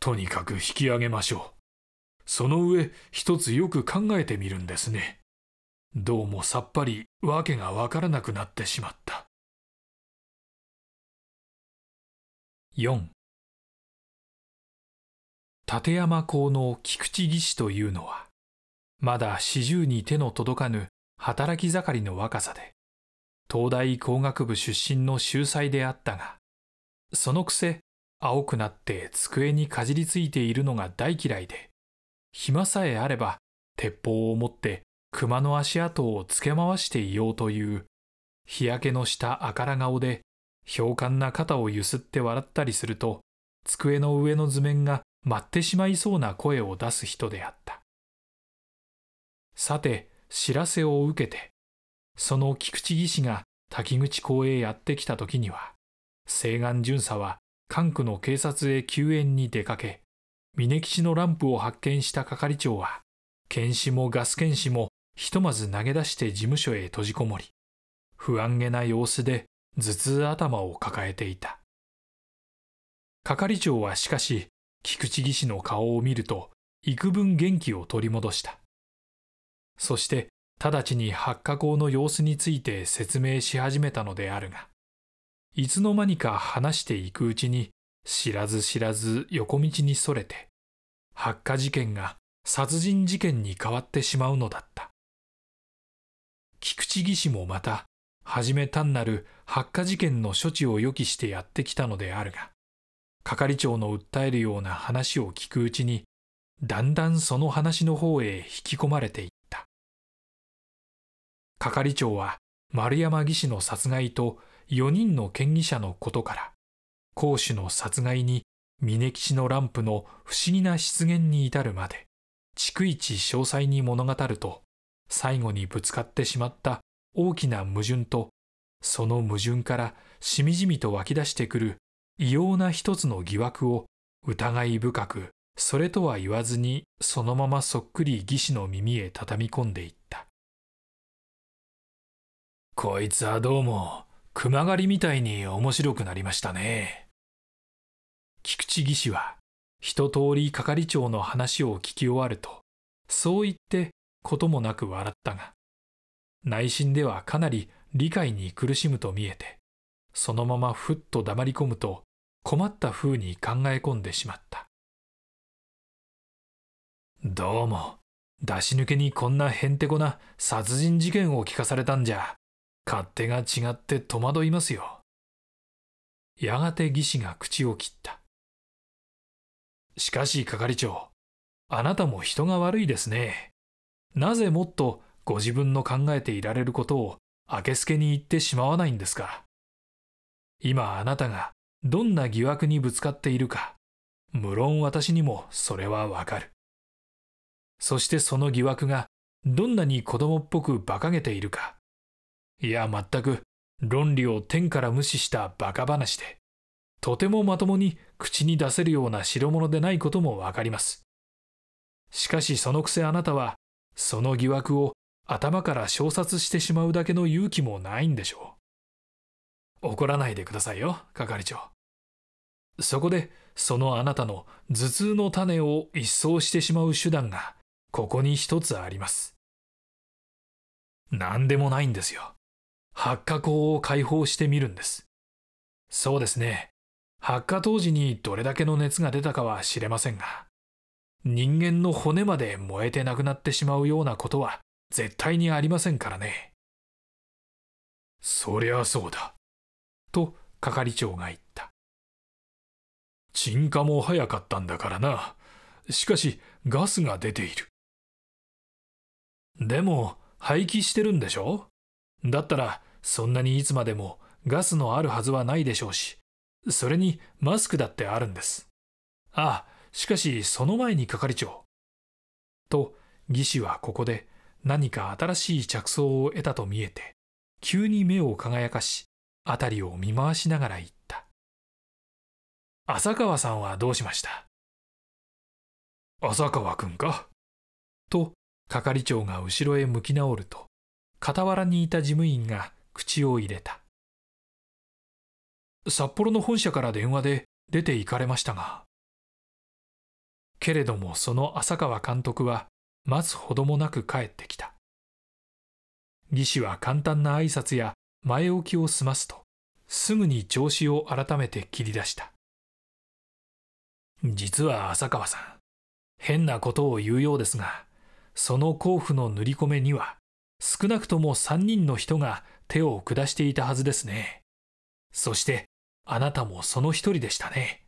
とにかく引き上げましょうその上一つよく考えてみるんですねどうもさっぱりわけがわからなくなってしまった4立山公の菊池義士というのはまだ四十に手の届かぬ働き盛りの若さで東大工学部出身の秀才であったがそのくせ青くなって机にかじりついているのが大嫌いで暇さえあれば鉄砲を持って熊の足跡をつけ回していようという、日焼けのしたあから顔で、かんな肩をゆすって笑ったりすると、机の上の図面が舞ってしまいそうな声を出す人であった。さて、知らせを受けて、その菊池義士が滝口公へやってきた時には、西岸巡査は管区の警察へ救援に出かけ、峯吉のランプを発見した係長は、検視もガス検視もひとまず投げ出して事務所へ閉じこもり、不安げな様子で頭痛頭を抱えていた。係長はしかし、菊池技師の顔を見ると、幾分元気を取り戻した。そして、直ちに発火口の様子について説明し始めたのであるが、いつの間にか話していくうちに、知らず知らず横道にそれて、発火事件が殺人事件に変わってしまうのだった。菊池義士もまた、はじめ単なる発火事件の処置を予期してやってきたのであるが、係長の訴えるような話を聞くうちに、だんだんその話の方へ引き込まれていった。係長は丸山義士の殺害と4人の嫌疑者のことから、公主の殺害に峰吉のランプの不思議な出現に至るまで、逐一詳細に物語ると、最後にぶつかってしまった大きな矛盾と、その矛盾からしみじみと湧き出してくる異様な一つの疑惑を疑い深く、それとは言わずにそのままそっくり義士の耳へ畳み込んでいった。こいつはどうも熊狩りみたいに面白くなりましたね。菊池義士は一通り係長の話を聞き終わると、そう言ってこともなく笑ったが、内心ではかなり理解に苦しむと見えて、そのままふっと黙り込むと困った風に考え込んでしまった。どうも、出し抜けにこんなへんてこな殺人事件を聞かされたんじゃ、勝手が違って戸惑いますよ。やがて義士が口を切った。しかし係長、あなたも人が悪いですね。なぜもっとご自分の考えていられることをあけすけに言ってしまわないんですか今あなたがどんな疑惑にぶつかっているか、無論私にもそれはわかる。そしてその疑惑がどんなに子供っぽく馬鹿げているか、いや全く論理を天から無視した馬鹿話で、とてもまともに口に出せるような代物でないこともわかります。しかしそのくせあなたはその疑惑を頭から小殺してしまうだけの勇気もないんでしょう。怒らないでくださいよ、係長。そこで、そのあなたの頭痛の種を一掃してしまう手段が、ここに一つあります。何でもないんですよ。発火口を解放してみるんです。そうですね。発火当時にどれだけの熱が出たかは知れませんが、人間の骨まで燃えてなくなってしまうようなことは絶対にありませんからね。そりゃそうだ。と係長が言った。鎮火も早かったんだからな。しかしガスが出ている。でも廃棄してるんでしょだったらそんなにいつまでもガスのあるはずはないでしょうし、それにマスクだってあるんです。ああ、しかしその前に係長。と、義士はここで何か新しい着想を得たと見えて、急に目を輝かし、辺りを見回しながら言った。浅川さんはどうしました浅川君かと、係長が後ろへ向き直ると、傍らにいた事務員が口を入れた。札幌の本社から電話で出て行かれましたが、けれどもその浅川監督は待つほどもなく帰ってきた技師は簡単な挨拶や前置きを済ますとすぐに調子を改めて切り出した実は浅川さん変なことを言うようですがその甲府の塗り込めには少なくとも3人の人が手を下していたはずですねそしてあなたもその一人でしたね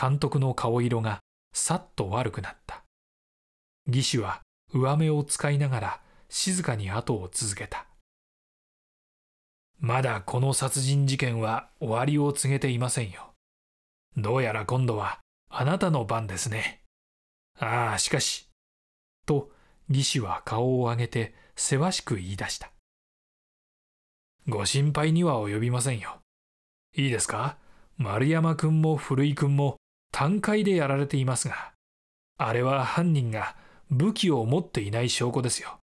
監督の顔色がさっと悪くなった。義手は上目を使いながら静かに後を続けた。まだこの殺人事件は終わりを告げていませんよ。どうやら今度はあなたの番ですね。ああ、しかし。と、義士は顔を上げて、せわしく言い出した。ご心配には及びませんよ。いいですか丸山君も古井君も、単回でやられていますが、あれは犯人が武器を持っていない証拠ですよ。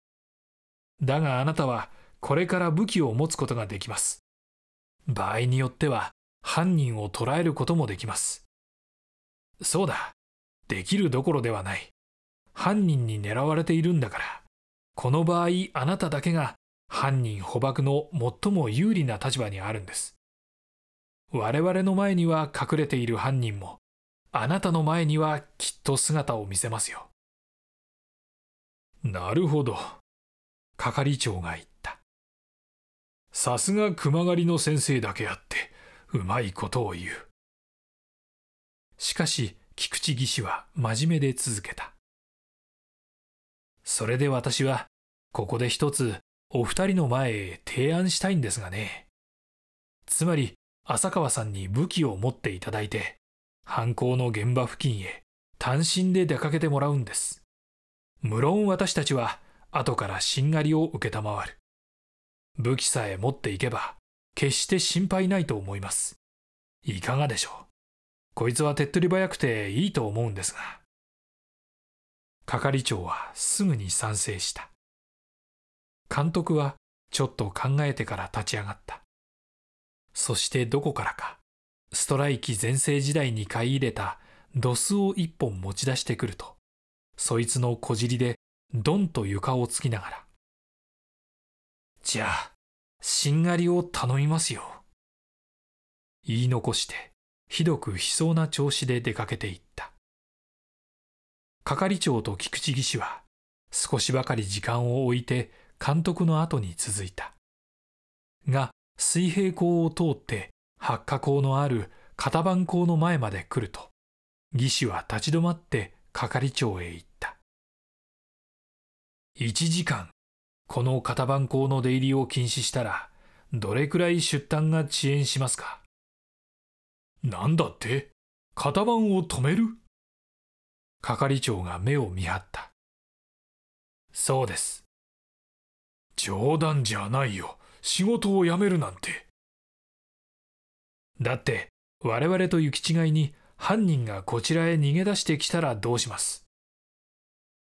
だがあなたはこれから武器を持つことができます。場合によっては犯人を捕らえることもできます。そうだ。できるどころではない。犯人に狙われているんだから、この場合あなただけが犯人捕獲の最も有利な立場にあるんです。我々の前には隠れている犯人も、あなたの前にはきっと姿を見せますよ。なるほど。係長が言った。さすが熊狩りの先生だけあって、うまいことを言う。しかし、菊池技師は真面目で続けた。それで私は、ここで一つ、お二人の前へ提案したいんですがね。つまり、浅川さんに武器を持っていただいて、犯行の現場付近へ単身で出かけてもらうんです。無論私たちは後からしんがりを受けたまわる。武器さえ持っていけば決して心配ないと思います。いかがでしょうこいつは手っ取り早くていいと思うんですが。係長はすぐに賛成した。監督はちょっと考えてから立ち上がった。そしてどこからかストライキ全盛時代に買い入れたドスを一本持ち出してくると、そいつの小尻でドンと床をつきながら。じゃあ、しんがりを頼みますよ。言い残して、ひどく悲壮な調子で出かけていった。係長と菊池技師は、少しばかり時間を置いて監督の後に続いた。が、水平校を通って発火口のある型番口の前まで来ると、技師は立ち止まって係長へ行った。1時間、この型番口の出入りを禁止したら、どれくらい出端が遅延しますかなんだって型番を止める係長が目を見張った。そうです。冗談じゃないよ。仕事を辞めるなんて。だって我々と行き違いに犯人がこちらへ逃げ出してきたらどうします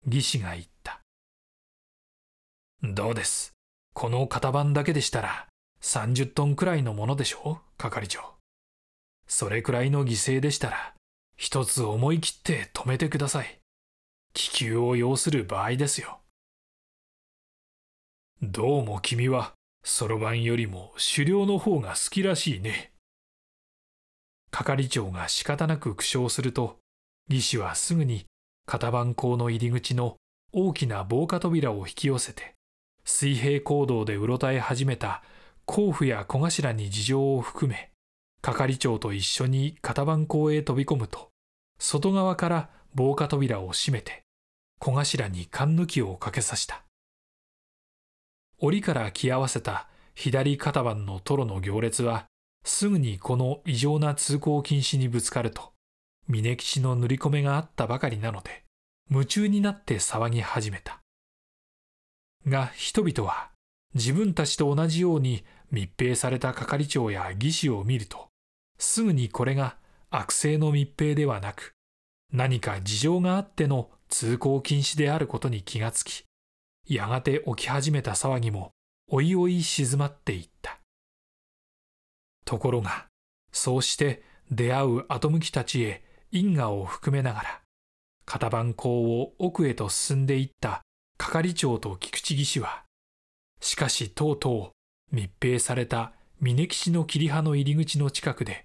義士が言ったどうですこの型番だけでしたら30トンくらいのものでしょう係長それくらいの犠牲でしたら一つ思い切って止めてください気球を要する場合ですよどうも君はそろばんよりも狩猟の方が好きらしいね係長が仕方なく苦笑すると、李氏はすぐに型番口の入り口の大きな防火扉を引き寄せて、水平行動でうろたえ始めた甲府や小頭に事情を含め、係長と一緒に型番口へ飛び込むと、外側から防火扉を閉めて、小頭に勘抜きをかけさした。檻から着合わせた左型番のトロの行列は、すぐにこの異常な通行禁止にぶつかると、峯吉の塗り込めがあったばかりなので、夢中になって騒ぎ始めた。が人々は自分たちと同じように密閉された係長や技師を見ると、すぐにこれが悪性の密閉ではなく、何か事情があっての通行禁止であることに気がつき、やがて起き始めた騒ぎも、おいおい静まっていった。ところがそうして出会うアトムたちへ因果を含めながら型番港を奥へと進んでいった係長と菊池技師はしかしとうとう密閉された峯岸の切葉の入り口の近くで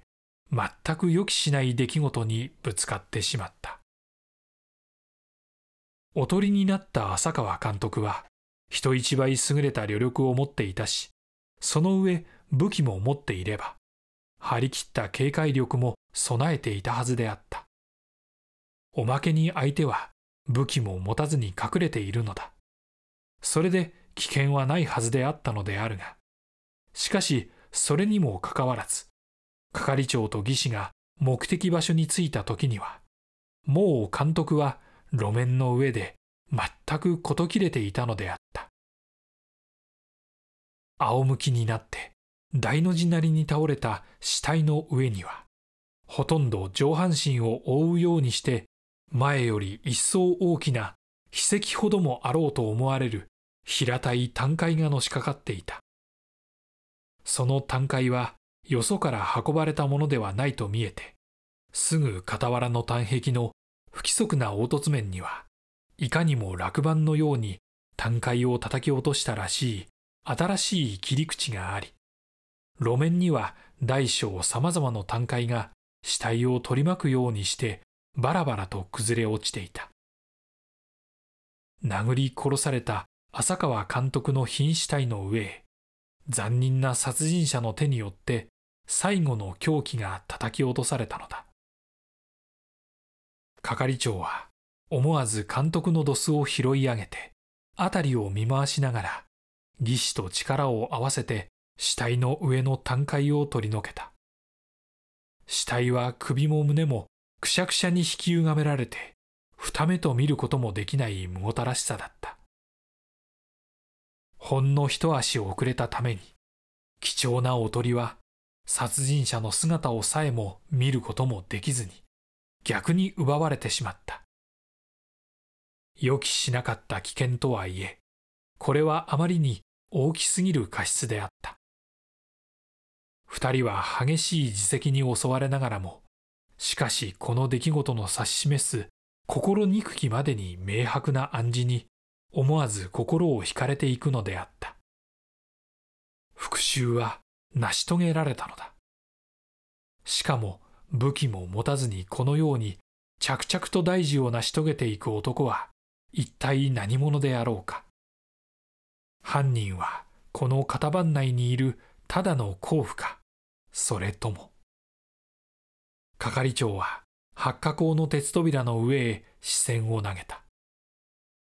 全く予期しない出来事にぶつかってしまったおとりになった浅川監督は人一倍優れた旅力を持っていたしその上武器も持っていれば張り切った警戒力も備えていたはずであったおまけに相手は武器も持たずに隠れているのだそれで危険はないはずであったのであるがしかしそれにもかかわらず係長と技師が目的場所に着いた時にはもう監督は路面の上で全く事切れていたのであった仰向きになって大の字なりに倒れた死体の上には、ほとんど上半身を覆うようにして、前より一層大きな、秘石ほどもあろうと思われる平たい単階がのしかかっていた。その単階は、よそから運ばれたものではないと見えて、すぐ傍らの単壁の不規則な凹凸面には、いかにも落盤のように単階を叩き落としたらしい新しい切り口があり、路面には大小様々の単塊が死体を取り巻くようにしてバラバラと崩れ落ちていた。殴り殺された浅川監督の瀕死体の上へ、残忍な殺人者の手によって最後の狂気が叩き落とされたのだ。係長は思わず監督のドスを拾い上げて、辺りを見回しながら、技師と力を合わせて死体の上の単階を取り除けた。死体は首も胸もくしゃくしゃに引きゆがめられて、二目と見ることもできないむごたらしさだった。ほんの一足遅れたために、貴重なおとりは、殺人者の姿をさえも見ることもできずに、逆に奪われてしまった。予期しなかった危険とはいえ、これはあまりに大きすぎる過失であった。2人は激しい自責に襲われながらもしかしこの出来事の指し示す心憎きまでに明白な暗示に思わず心を惹かれていくのであった復讐は成し遂げられたのだしかも武器も持たずにこのように着々と大事を成し遂げていく男は一体何者であろうか犯人はこの型番内にいるただの甲府かそれとも。係長は発火口の鉄扉の上へ視線を投げた。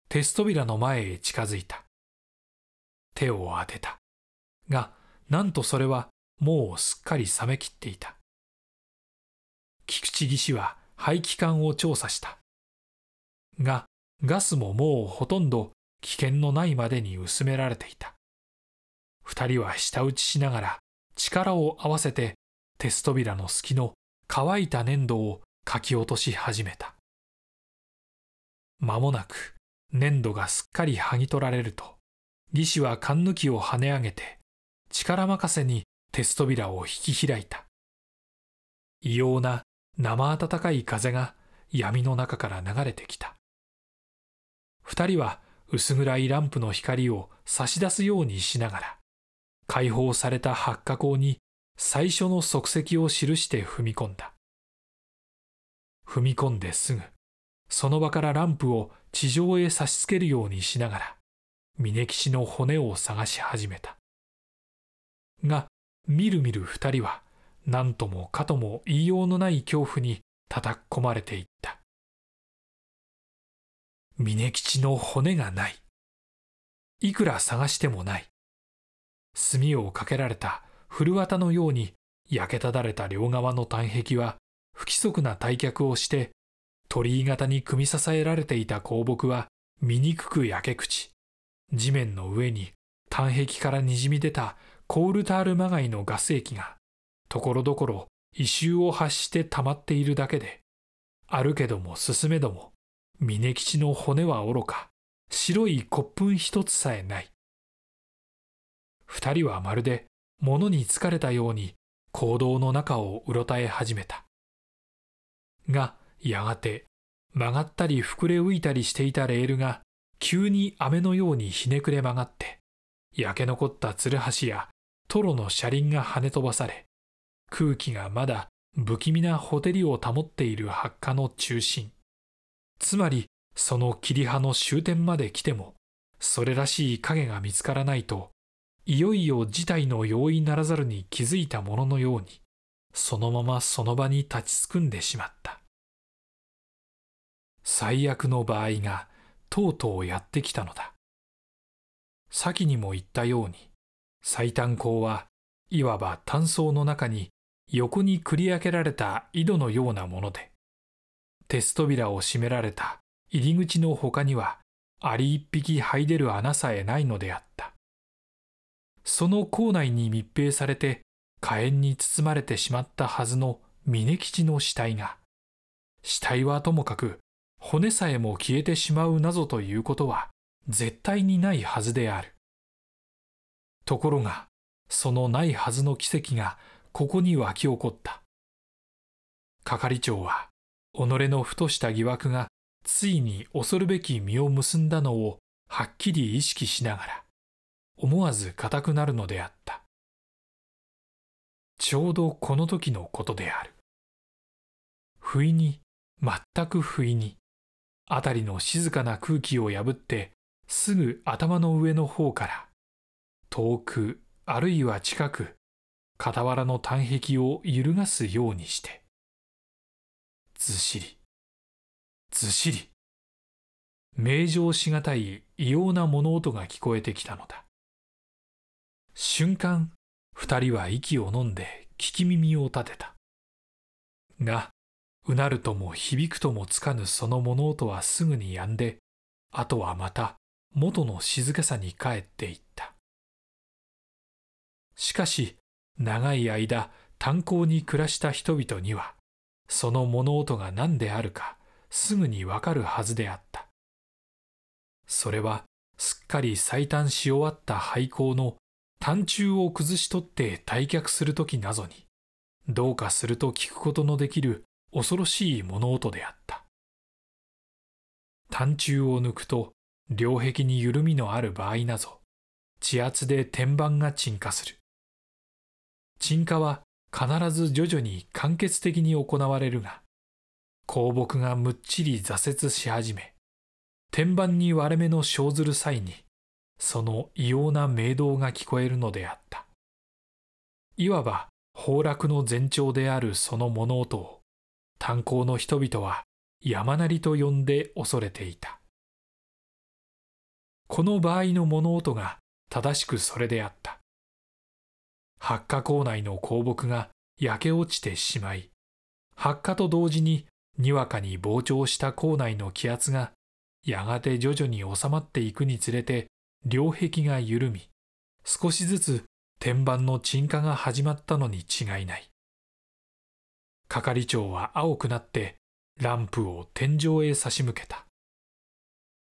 鉄扉の前へ近づいた。手を当てた。が、なんとそれはもうすっかり冷めきっていた。菊池技師は排気管を調査した。が、ガスももうほとんど危険のないまでに薄められていた。二人は舌打ちしながら力を合わせてテ鉄扉の隙の乾いた粘土をかき落とし始めた間もなく粘土がすっかり剥ぎ取られると義士はん抜きを跳ね上げて力任せにテ鉄扉を引き開いた異様な生暖かい風が闇の中から流れてきた二人は薄暗いランプの光を差し出すようにしながら解放された八角口に最初の足跡を記して踏み込んだ。踏み込んですぐ、その場からランプを地上へ差し付けるようにしながら、峯岸の骨を探し始めた。が、みるみる二人は、何ともかとも言いようのない恐怖に叩き込まれていった。峯吉の骨がない。いくら探してもない。炭をかけられた古綿のように焼けただれた両側の炭壁は不規則な退却をして鳥居型に組み支えられていた香木は醜く焼け口地面の上に炭壁からにじみ出たコールタールまがいのガス液がところどころ異臭を発して溜まっているだけであるけども進めども峰吉の骨はおろか白い骨粉一つさえない二人はまるで物に疲れたように行動の中をうろたえ始めた。が、やがて曲がったり膨れ浮いたりしていたレールが急に雨のようにひねくれ曲がって、焼け残ったツルハシやトロの車輪が跳ね飛ばされ、空気がまだ不気味なほてりを保っている発火の中心。つまり、その切り葉の終点まで来ても、それらしい影が見つからないと、いよいよ事態の容易ならざるに気づいたもののようにそのままその場に立ちすくんでしまった最悪の場合がとうとうやってきたのだ先にも言ったように最短鋼はいわば単層の中に横に繰り上げられた井戸のようなもので鉄扉を閉められた入り口の他にはあり一匹這い出る穴さえないのであったその校内に密閉されて火炎に包まれてしまったはずの峰吉の死体が死体はともかく骨さえも消えてしまう謎ということは絶対にないはずであるところがそのないはずの奇跡がここに湧き起こった係長は己のふとした疑惑がついに恐るべき実を結んだのをはっきり意識しながら思わず固くなるのであった。ちょうどこの時のことである。不意に、全く不意に、辺りの静かな空気を破って、すぐ頭の上の方から、遠く、あるいは近く、傍らの端壁を揺るがすようにして、ずしり、ずしり、名状しがたい異様な物音が聞こえてきたのだ。瞬間二人は息をのんで聞き耳を立てたがうなるとも響くともつかぬその物音はすぐにやんであとはまた元の静けさに帰っていったしかし長い間炭鉱に暮らした人々にはその物音が何であるかすぐにわかるはずであったそれはすっかり最短し終わった廃校の単中を崩し取って退却するときなぞに、どうかすると聞くことのできる恐ろしい物音であった。単中を抜くと、両壁に緩みのある場合なぞ、地圧で天板が沈下する。沈下は必ず徐々に間欠的に行われるが、鉱木がむっちり挫折し始め、天板に割れ目の生ずる際に、その異様な鳴動が聞こえるのであった。いわば崩落の前兆であるその物音を、炭鉱の人々は山なりと呼んで恐れていた。この場合の物音が正しくそれであった。発火口内の鉱木が焼け落ちてしまい、発火と同時ににわかに膨張した口内の気圧がやがて徐々に収まっていくにつれて両壁が緩み、少しずつ天板の沈下が始まったのに違いない。係長は青くなってランプを天井へ差し向けた。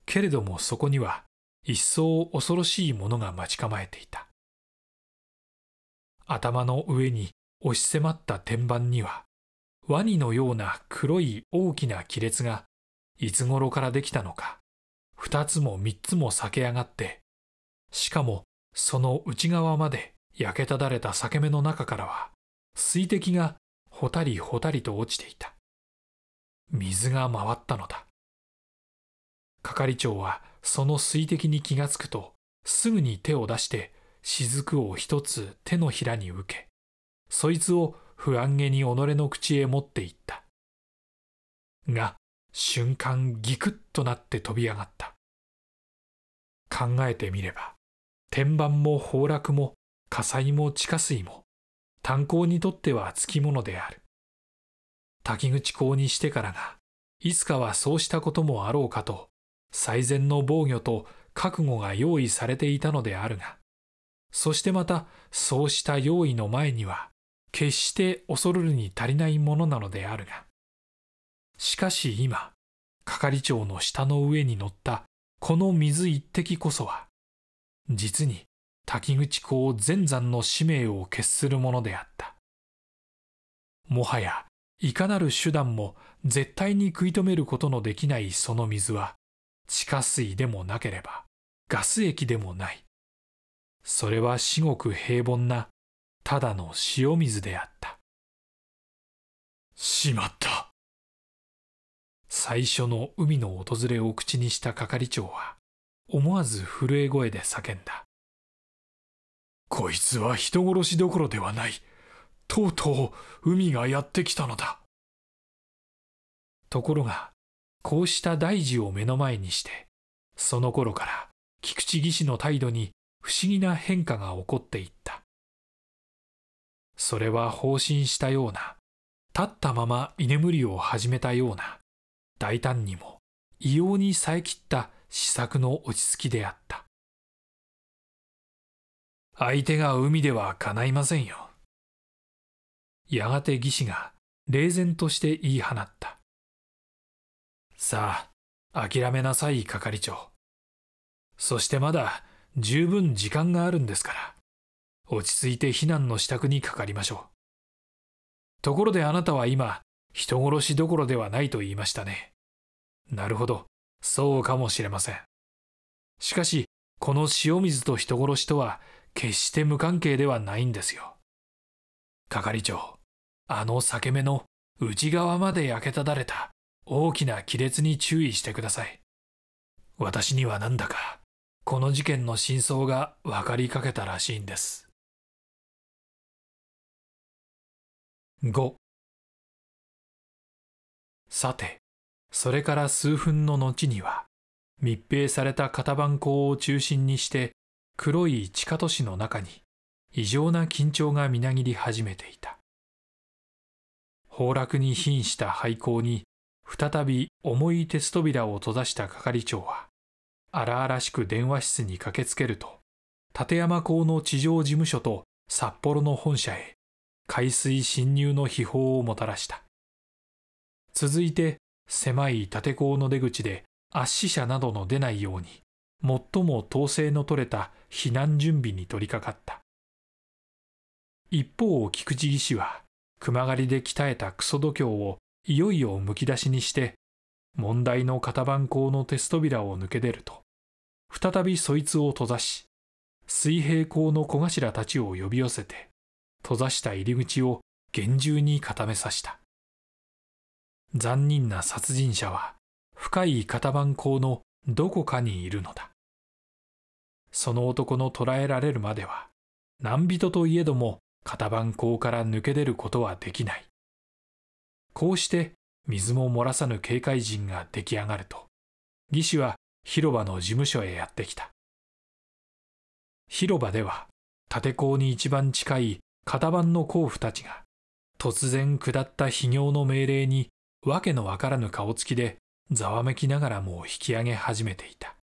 けれどもそこには一層恐ろしいものが待ち構えていた。頭の上に押し迫った天板には、ワニのような黒い大きな亀裂が、いつ頃からできたのか、二つも三つも裂け上がって、しかもその内側まで焼けただれた裂け目の中からは水滴がほたりほたりと落ちていた水が回ったのだ係長はその水滴に気がつくとすぐに手を出して雫を一つ手のひらに受けそいつを不安げに己の口へ持っていったが瞬間ギクッとなって飛び上がった考えてみれば天板も崩落も火災も地下水も炭鉱にとってはつきものである。滝口港にしてからが、いつかはそうしたこともあろうかと、最善の防御と覚悟が用意されていたのであるが、そしてまたそうした用意の前には、決して恐るるに足りないものなのであるが。しかし今、係長の下の上に乗ったこの水一滴こそは、実に滝口公全山の使命を決するものであった。もはや、いかなる手段も絶対に食い止めることのできないその水は、地下水でもなければ、ガス液でもない。それは至極平凡な、ただの塩水であった。しまった。最初の海の訪れを口にした係長は、思わず震え声で叫んだこいつは人殺しどころではないとうとう海がやってきたのだところがこうした大事を目の前にしてその頃から菊池義士の態度に不思議な変化が起こっていったそれは放心したような立ったまま居眠りを始めたような大胆にも異様に冴えきった試作の落ち着きであった。相手が海では叶いませんよ。やがて義士が冷然として言い放った。さあ、諦めなさい、係長。そしてまだ十分時間があるんですから、落ち着いて避難の支度にかかりましょう。ところであなたは今、人殺しどころではないと言いましたね。なるほど。そうかもしれません。しかし、この塩水と人殺しとは決して無関係ではないんですよ。係長、あの裂け目の内側まで焼けただれた大きな亀裂に注意してください。私にはなんだか、この事件の真相が分かりかけたらしいんです。5さて、それから数分の後には、密閉された型番港を中心にして、黒い地下都市の中に、異常な緊張がみなぎり始めていた。崩落に瀕した廃校に、再び重い鉄扉を閉ざした係長は、荒々しく電話室に駆けつけると、立山港の地上事務所と札幌の本社へ、海水侵入の秘宝をもたらした。続いて、狭い縦坑の出口で圧死者などの出ないように最も統制の取れた避難準備に取り掛かった一方菊池義師は熊狩りで鍛えたクソ度胸をいよいよむき出しにして問題の型番校の鉄扉を抜け出ると再びそいつを閉ざし水平校の小頭たちを呼び寄せて閉ざした入り口を厳重に固めさした残忍な殺人者は深い型番校のどこかにいるのだその男の捕らえられるまでは何人といえども型番校から抜け出ることはできないこうして水も漏らさぬ警戒陣が出来上がると義士は広場の事務所へやってきた広場では立てに一番近い型番の甲府たちが突然下った非行の命令にわけのわからぬ顔つきで、ざわめきながらも引き上げ始めていた。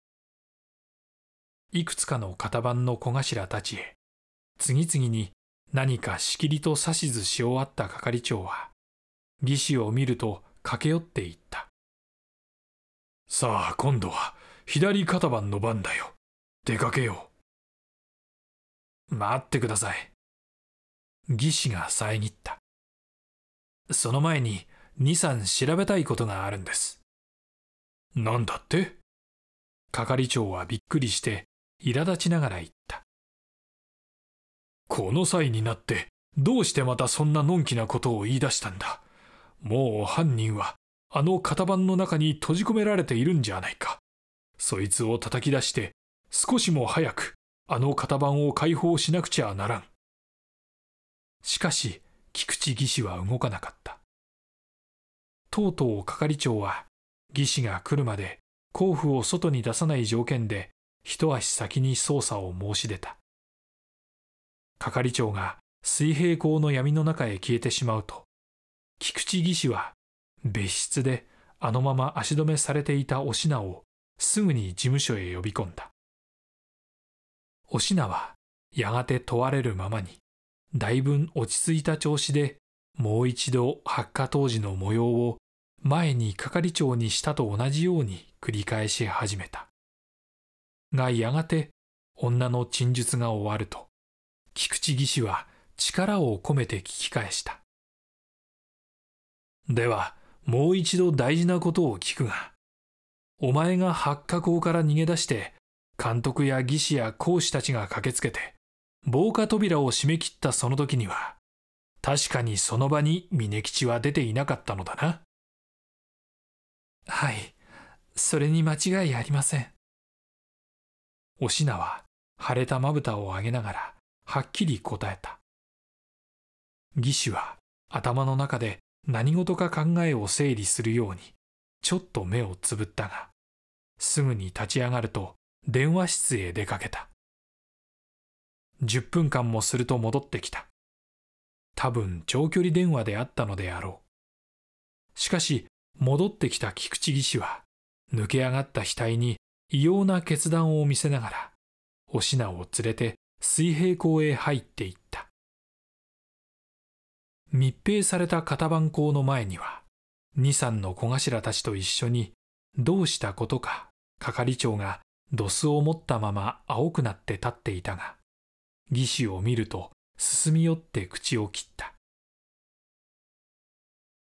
いくつかの型番の小頭たちへ、次々に何かしきりと指図し終わった係長は、義士を見ると駆け寄っていった。さあ、今度は左型番の番だよ。出かけよう。待ってください。義士が遮った。その前に、23調べたいことがあるんです。なんだって係長はびっくりして苛立ちながら言った。この際になってどうしてまたそんなのんきなことを言い出したんだ。もう犯人はあの型番の中に閉じ込められているんじゃないか。そいつを叩き出して少しも早くあの型番を解放しなくちゃならん。しかし菊池技師は動かなかった。とうとう係長は、技師が来るまで、甲府を外に出さない条件で、一足先に捜査を申し出た。係長が水平校の闇の中へ消えてしまうと、菊池技師は、別室であのまま足止めされていたお品を、すぐに事務所へ呼び込んだ。お品は、やがて問われるままに、だいぶ落ち着いた調子でもう一度発火当時の模様を前に係長にしたと同じように繰り返し始めた。がやがて女の陳述が終わると、菊池義士は力を込めて聞き返した。では、もう一度大事なことを聞くが、お前が八角口から逃げ出して、監督や技師や講師たちが駆けつけて、防火扉を閉め切ったその時には、確かにその場に峯吉は出ていなかったのだな。はい、それに間違いありません。おしなは腫れたまぶたを上げながらはっきり答えた。義手は頭の中で何事か考えを整理するようにちょっと目をつぶったが、すぐに立ち上がると電話室へ出かけた。10分間もすると戻ってきた。多分長距離電話であったのであろう。しかし戻ってきた菊池義士は、抜け上がった額に異様な決断を見せながら、お品を連れて水平港へ入っていった。密閉された型番港の前には、二三の小頭たちと一緒に、どうしたことか、係長がドスを持ったまま青くなって立っていたが、義士を見ると進み寄って口を切った。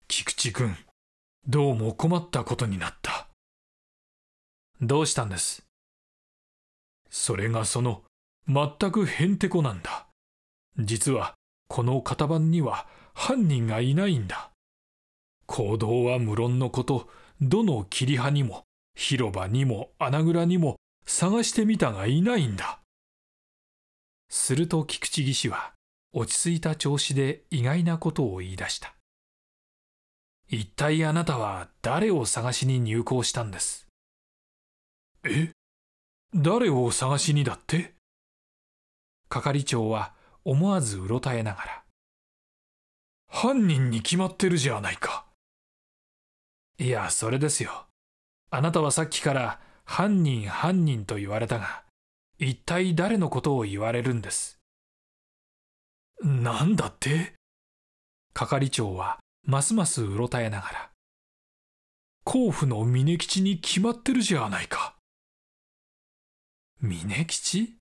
菊池君、どうも困ったことになった。どうしたんですそれがその、全くへんてこなんだ。実は、この型番には犯人がいないんだ。行動は無論のこと、どの切り葉にも、広場にも穴蔵にも探してみたがいないんだ。すると菊池義士は、落ち着いた調子で意外なことを言い出した。一体あなたは誰を探しに入港したんですえ誰を探しにだって係長は思わずうろたえながら犯人に決まってるじゃないかいやそれですよあなたはさっきから犯人犯人と言われたが一体誰のことを言われるんですなんだって係長はますますうろたえながら甲府の峰吉に決まってるじゃないか峰吉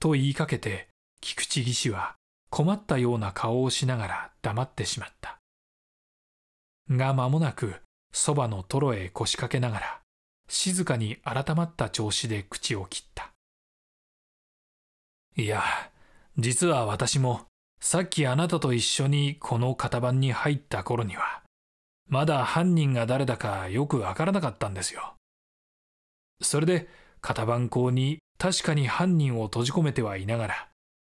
と言いかけて菊池義士は困ったような顔をしながら黙ってしまったが間もなくそばのトロへ腰掛けながら静かに改まった調子で口を切ったいや実は私もさっきあなたと一緒にこの型番に入った頃には、まだ犯人が誰だかよくわからなかったんですよ。それで、型番校に確かに犯人を閉じ込めてはいながら、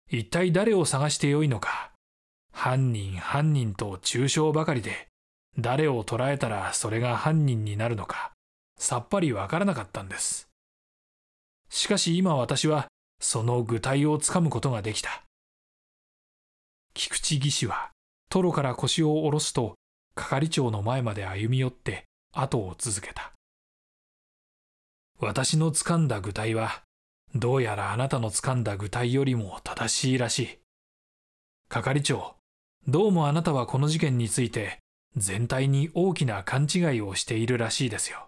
一体誰を探してよいのか、犯人犯人と中傷ばかりで、誰を捕らえたらそれが犯人になるのか、さっぱりわからなかったんです。しかし今私は、その具体をつかむことができた。菊池義士はトロから腰を下ろすと係長の前まで歩み寄って後を続けた私の掴んだ具体はどうやらあなたの掴んだ具体よりも正しいらしい係長どうもあなたはこの事件について全体に大きな勘違いをしているらしいですよ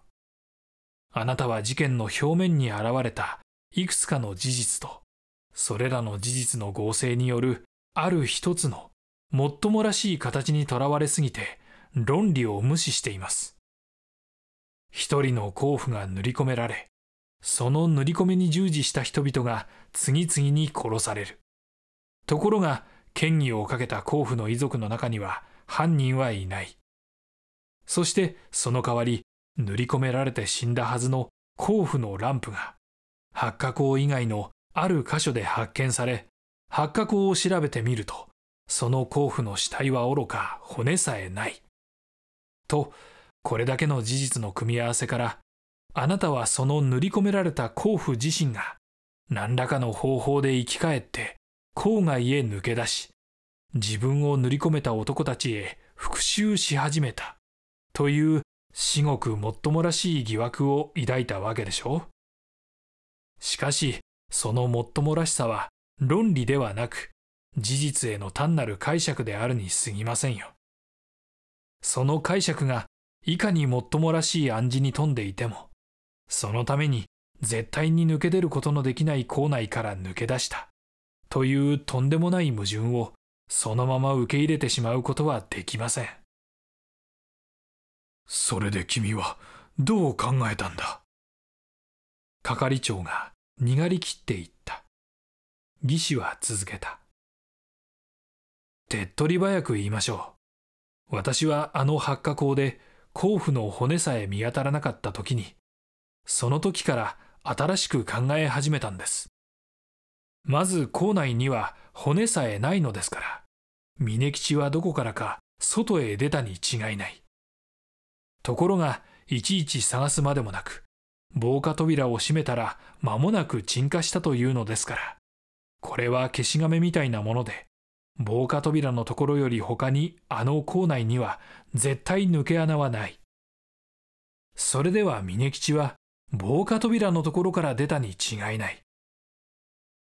あなたは事件の表面に現れたいくつかの事実とそれらの事実の合成によるある一つのもっともらしい形にとらわれすぎて論理を無視しています一人の候補が塗り込められその塗り込みに従事した人々が次々に殺されるところが権威をかけた甲府の遺族の中には犯人はいないそしてその代わり塗り込められて死んだはずの甲府のランプが八角王以外のある箇所で発見され八角を調べてみると、その甲府の死体はおろか骨さえない。と、これだけの事実の組み合わせから、あなたはその塗り込められた甲府自身が、何らかの方法で生き返って、郊外へ抜け出し、自分を塗り込めた男たちへ復讐し始めた、という至極もっともらしい疑惑を抱いたわけでしょう。しかし、そのもっともらしさは、論理ではなく事実への単なる解釈であるに過ぎませんよ。その解釈がいかにもっともらしい暗示に富んでいても、そのために絶対に抜け出ることのできない校内から抜け出した、というとんでもない矛盾をそのまま受け入れてしまうことはできません。それで君はどう考えたんだ係長がにがりきっていった。義士は続けた。手っ取り早く言いましょう。私はあの八花口で甲府の骨さえ見当たらなかった時に、その時から新しく考え始めたんです。まず校内には骨さえないのですから、峰吉はどこからか外へ出たに違いない。ところが、いちいち探すまでもなく、防火扉を閉めたら間もなく鎮火したというのですから、これは消しガみたいなもので、防火扉のところより他にあの校内には絶対抜け穴はない。それでは峰吉は防火扉のところから出たに違いない。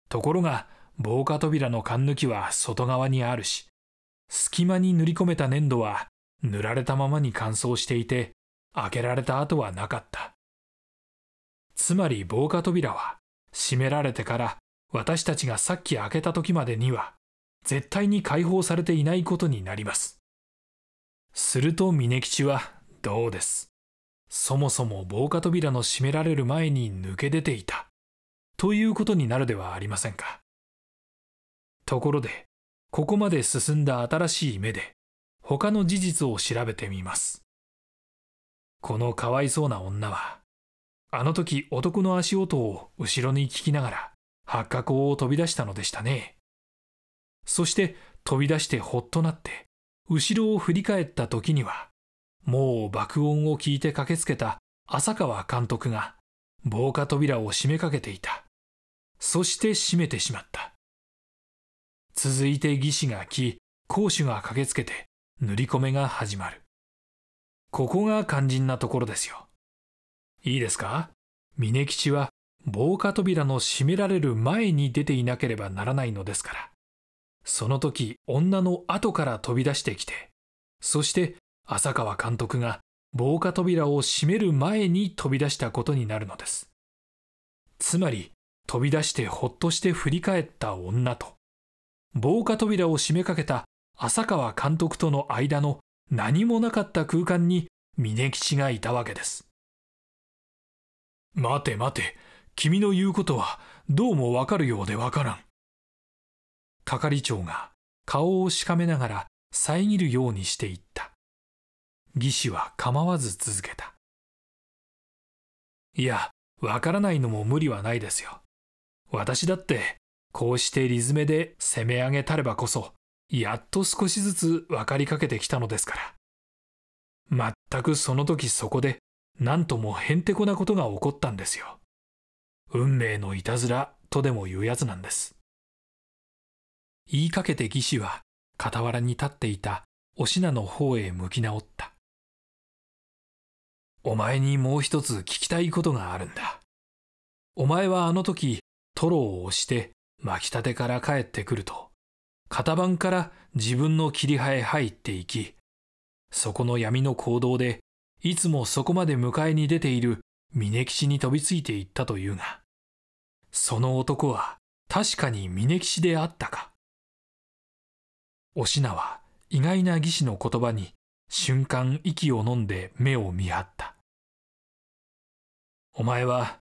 ところが防火扉の缶抜きは外側にあるし、隙間に塗り込めた粘土は塗られたままに乾燥していて、開けられた跡はなかった。つまり防火扉は閉められてから私たちがさっき開けた時までには、絶対に解放されていないことになります。すると峰吉は、どうです。そもそも防火扉の閉められる前に抜け出ていた。ということになるではありませんか。ところで、ここまで進んだ新しい目で、他の事実を調べてみます。このかわいそうな女は、あの時男の足音を後ろに聞きながら、八角を飛び出したのでしたね。そして飛び出してほっとなって、後ろを振り返った時には、もう爆音を聞いて駆けつけた浅川監督が、防火扉を閉めかけていた。そして閉めてしまった。続いて義士が来、講師が駆けつけて、塗り込めが始まる。ここが肝心なところですよ。いいですか峰吉は防火扉の閉められる前に出ていなければならないのですから。その時、女の後から飛び出してきて、そして浅川監督が防火扉を閉める前に飛び出したことになるのです。つまり、飛び出してほっとして振り返った女と、防火扉を閉めかけた浅川監督との間の何もなかった空間に峯吉がいたわけです。待て待て、君の言うことはどうもわかるようでわからん。係長が顔をしかめながら遮るようにしていった。義士は構わず続けた。いや、わからないのも無理はないですよ。私だって、こうしてリズメで攻め上げたればこそ、やっと少しずつ分かりかけてきたのですから。全くその時そこで、何ともへんてこなことが起こったんですよ。運命のいたずらとでも言うやつなんです。言いかけて義士は傍らに立っていたお品の方へ向き直った。お前にもう一つ聞きたいことがあるんだ。お前はあの時、トロを押して巻きたてから帰ってくると、型番から自分の切り葉へ入っていき、そこの闇の行動で、いつもそこまで迎えに出ている峯岸に飛びついていったというが、その男は確かに峯岸であったか。おしなは意外な義士の言葉に瞬間息を呑んで目を見張った。お前は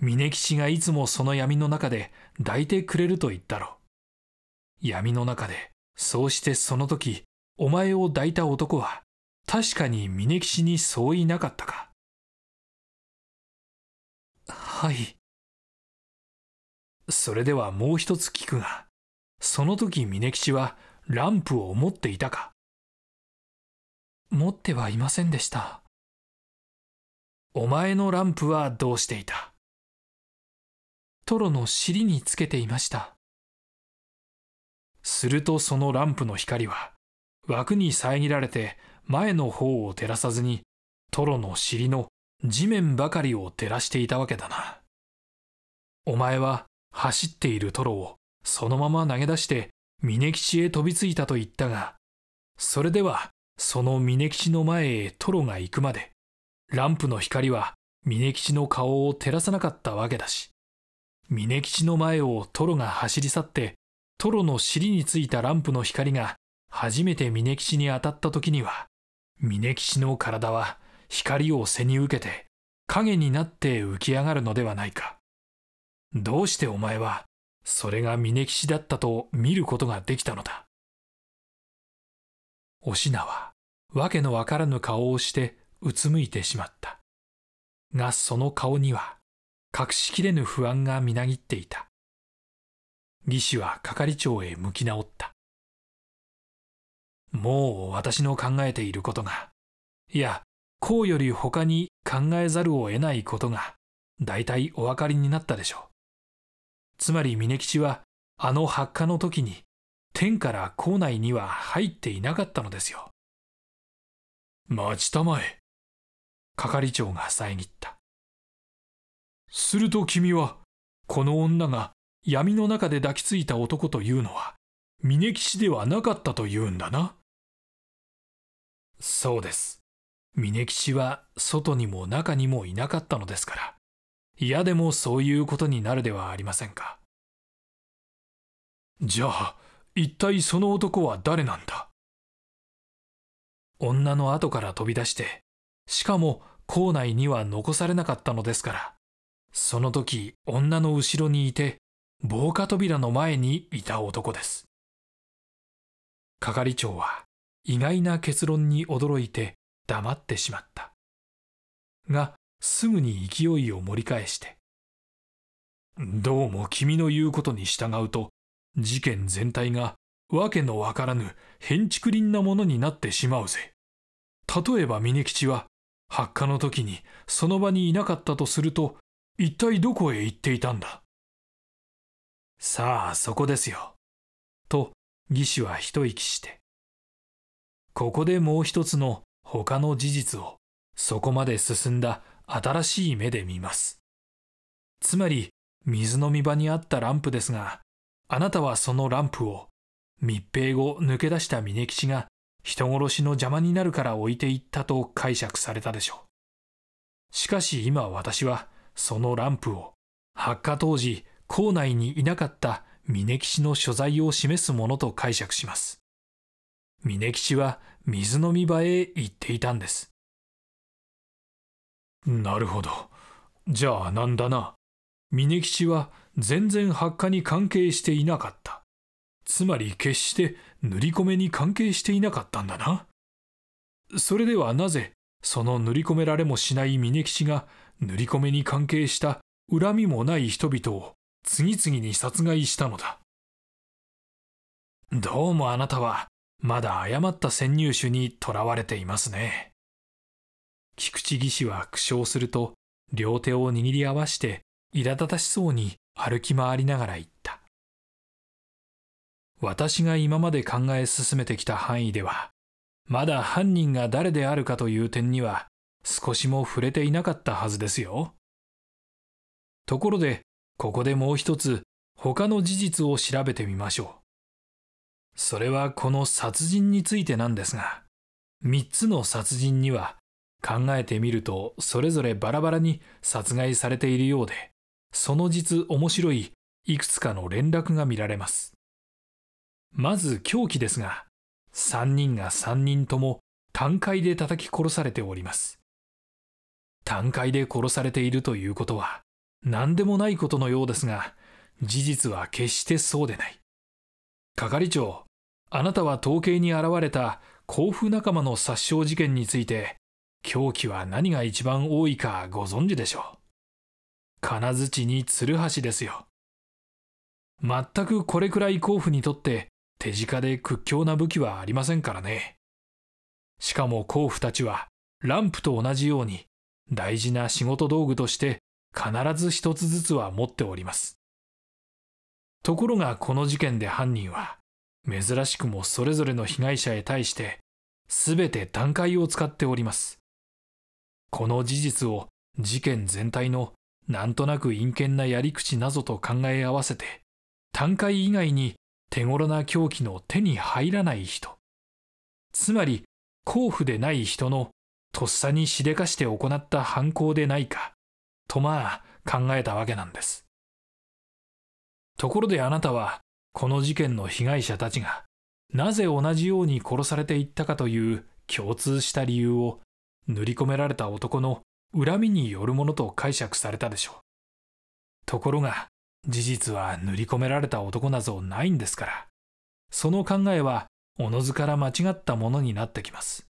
峯岸がいつもその闇の中で抱いてくれると言ったろ。闇の中でそうしてその時お前を抱いた男は確かに峯岸にそういなかったか。はい。それではもう一つ聞くが、その時峰吉はランプを持っていたか持ってはいませんでした。お前のランプはどうしていたトロの尻につけていました。するとそのランプの光は枠に遮られて前の方を照らさずにトロの尻の地面ばかりを照らしていたわけだな。お前は走っているトロをそのまま投げ出して峯吉へ飛びついたと言ったが、それではその峯吉の前へトロが行くまで、ランプの光は峯吉の顔を照らさなかったわけだし、峯吉の前をトロが走り去って、トロの尻についたランプの光が初めて峯吉に当たった時には、峯吉の体は光を背に受けて影になって浮き上がるのではないか。どうしてお前は、それが峯岸だったと見ることができたのだ。お品は、わけのわからぬ顔をして、うつむいてしまった。が、その顔には、隠しきれぬ不安がみなぎっていた。義士は係長へ向き直った。もう私の考えていることが、いや、こうより他に考えざるを得ないことが、大体お分かりになったでしょう。つまり峯吉はあの発火の時に天から校内には入っていなかったのですよ待ちたまえ係長が遮ったすると君はこの女が闇の中で抱きついた男というのは峯岸ではなかったというんだなそうです峯岸は外にも中にもいなかったのですから嫌でもそういうことになるではありませんかじゃあ一体その男は誰なんだ女の後から飛び出してしかも校内には残されなかったのですからその時女の後ろにいて防火扉の前にいた男です係長は意外な結論に驚いて黙ってしまったがすぐに勢いを盛り返して。どうも君の言うことに従うと、事件全体が訳のわからぬ変竹林なものになってしまうぜ。例えば峰吉は、発火の時にその場にいなかったとすると、一体どこへ行っていたんださあ、そこですよ。と、義手は一息して。ここでもう一つの他の事実を、そこまで進んだ新しい目で見ます。つまり、水飲み場にあったランプですが、あなたはそのランプを、密閉後抜け出した峯吉が人殺しの邪魔になるから置いていったと解釈されたでしょう。しかし今私は、そのランプを、発火当時、校内にいなかった峯吉の所在を示すものと解釈します。峯吉は水飲み場へ行っていたんです。なるほどじゃあなんだな峯吉は全然発火に関係していなかったつまり決して塗り込めに関係していなかったんだなそれではなぜその塗り込められもしない峯吉が塗り込めに関係した恨みもない人々を次々に殺害したのだどうもあなたはまだ誤った潜入手にとらわれていますね。菊池義士は苦笑すると、両手を握り合わして、苛立たしそうに歩き回りながら言った。私が今まで考え進めてきた範囲では、まだ犯人が誰であるかという点には、少しも触れていなかったはずですよ。ところで、ここでもう一つ、他の事実を調べてみましょう。それはこの殺人についてなんですが、3つの殺人には考えてみるとそれぞれバラバラに殺害されているようでその実面白いいくつかの連絡が見られますまず狂気ですが3人が3人とも単階で叩き殺されております単階で殺されているということは何でもないことのようですが事実は決してそうでない係長あなたは統計に現れた甲府仲間の殺傷事件について凶器は何が一番多いかご存知でしょう。金槌に鶴橋ですよ。全くこれくらい甲府にとって手近で屈強な武器はありませんからね。しかも甲府たちはランプと同じように大事な仕事道具として必ず一つずつは持っております。ところがこの事件で犯人は珍しくもそれぞれの被害者へ対して全て段階を使っております。この事実を事件全体のなんとなく陰険なやり口などと考え合わせて、単回以外に手頃な狂気の手に入らない人。つまり、甲府でない人のとっさにしでかして行った犯行でないか、とまあ考えたわけなんです。ところであなたは、この事件の被害者たちが、なぜ同じように殺されていったかという共通した理由を塗り込められた男の恨みによるものと解釈されたでしょう。ところが、事実は塗り込められた男なぞないんですから、その考えはおのずから間違ったものになってきます。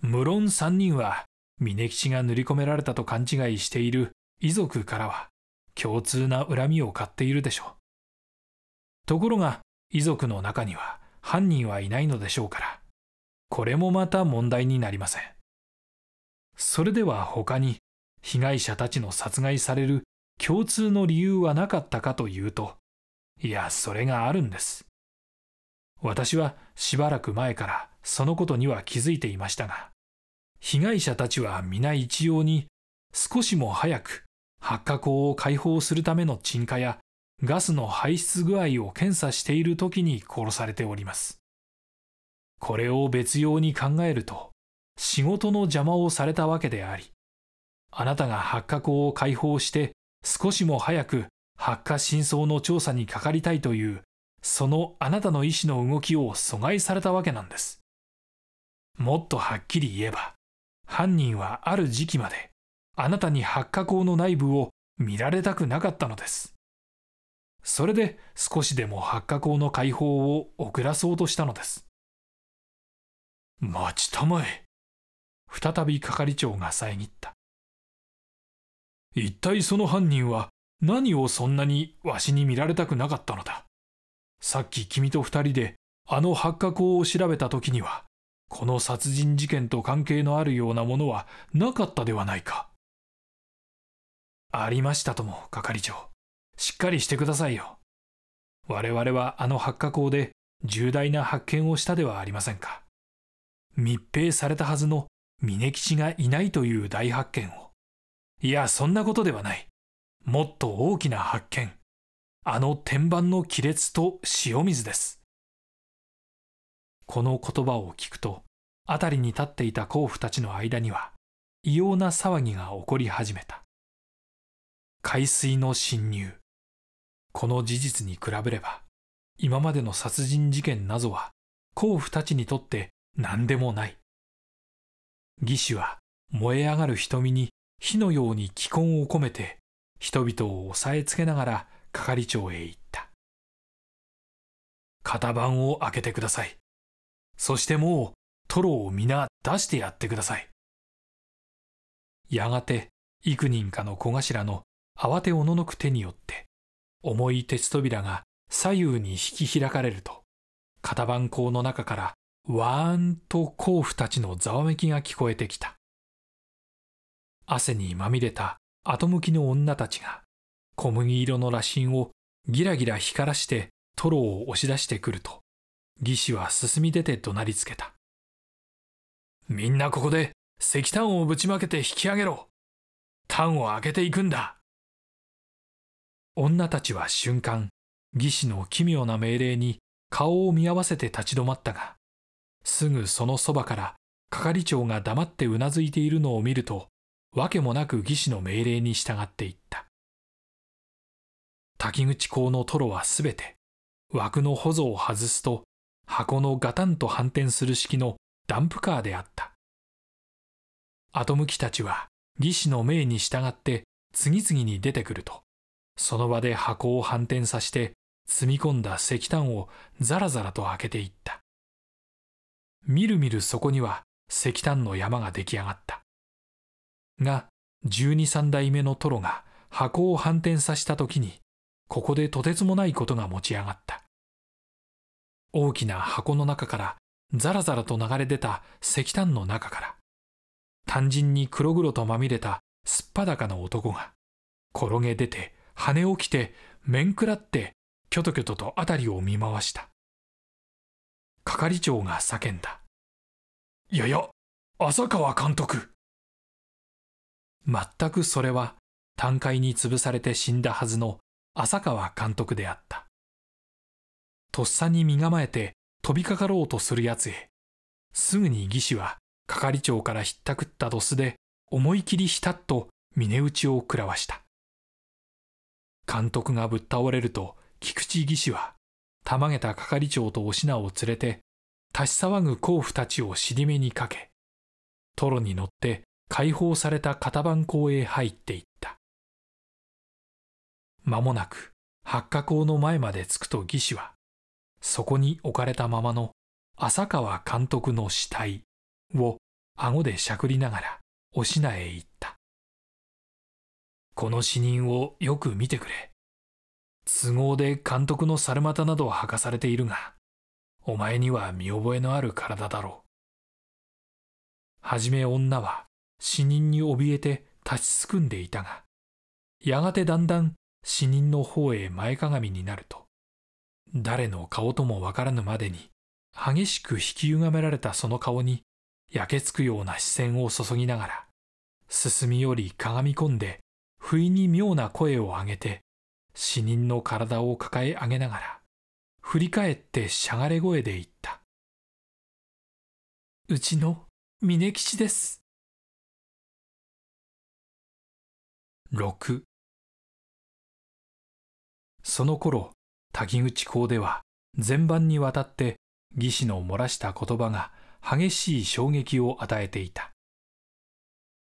無論3人は、峯吉が塗り込められたと勘違いしている遺族からは、共通な恨みを買っているでしょう。ところが、遺族の中には犯人はいないのでしょうから、これもまた問題になりません。それでは他に被害者たちの殺害される共通の理由はなかったかというと、いや、それがあるんです。私はしばらく前からそのことには気づいていましたが、被害者たちは皆一様に少しも早く発火口を解放するための沈下やガスの排出具合を検査している時に殺されております。これを別用に考えると、仕事の邪魔をされたわけであり、あなたが発火口を解放して少しも早く発火真相の調査にかかりたいという、そのあなたの意思の動きを阻害されたわけなんです。もっとはっきり言えば、犯人はある時期まで、あなたに発火口の内部を見られたくなかったのです。それで少しでも発火口の解放を遅らそうとしたのです。待ちたまえ。再び係長が遮った一体その犯人は何をそんなにわしに見られたくなかったのださっき君と二人であの発火口を調べた時にはこの殺人事件と関係のあるようなものはなかったではないかありましたとも係長しっかりしてくださいよ我々はあの発火口で重大な発見をしたではありませんか密閉されたはずの峯吉がいないという大発見をいやそんなことではないもっと大きな発見あの天板の亀裂と塩水ですこの言葉を聞くと辺りに立っていた甲府たちの間には異様な騒ぎが起こり始めた海水の侵入この事実に比べれば今までの殺人事件などは甲府たちにとって何でもない義士は燃え上がる瞳に火のように気根を込めて人々を押さえつけながら係長へ行った型番を開けてくださいそしてもうトロを皆出してやってくださいやがて幾人かの小頭の慌ておののく手によって重い鉄扉が左右に引き開かれると型番口の中からわーんと甲府たちのざわめきが聞こえてきた。汗にまみれた後向きの女たちが、小麦色の羅針をギラギラ光らしてトロを押し出してくると、義士は進み出て怒鳴りつけた。みんなここで石炭をぶちまけて引き上げろ炭を開けていくんだ女たちは瞬間、義士の奇妙な命令に顔を見合わせて立ち止まったが、すぐそのそばから係長が黙ってうなずいているのを見るとわけもなく義士の命令に従っていった滝口港のトロはすべて枠のほぞを外すと箱のガタンと反転する式のダンプカーであった後向きたちは義士の命に従って次々に出てくるとその場で箱を反転させて積み込んだ石炭をザラザラと開けていったみるみるそこには石炭の山が出来上がったが1 2三代目のトロが箱を反転させた時にここでとてつもないことが持ち上がった大きな箱の中からザラザラと流れ出た石炭の中から単純に黒々とまみれたすっぱだかの男が転げ出て跳ね起きて面食らってきょときょとと辺りを見回した係長が叫んだ。やや、浅川監督全くそれは、短海に潰されて死んだはずの浅川監督であった。とっさに身構えて飛びかかろうとするやつへ、すぐに技師は係長からひったくったドスで思い切りひたっと峰打ちを食らわした。監督がぶっ倒れると菊池技師は玉げた係長とお品を連れて、立ち騒ぐ甲府たちを尻目にかけ、トロに乗って解放された片番港へ入っていった。間もなく、八花港の前まで着くと義士は、そこに置かれたままの浅川監督の死体を顎でしゃくりながらお品へ行った。この死人をよく見てくれ。凄腕監督の猿股などを履かされているが、お前には見覚えのある体だろう。はじめ女は死人に怯えて立ちすくんでいたが、やがてだんだん死人の方へ前かがみになると、誰の顔ともわからぬまでに、激しく引きゆがめられたその顔に、焼けつくような視線を注ぎながら、進み寄りかがみ込んで、不意に妙な声を上げて、死人の体を抱え上げながら、振り返ってしゃがれ声で言った。うちの峰吉です。6その頃、滝口港では全般にわたって義士の漏らした言葉が激しい衝撃を与えていた。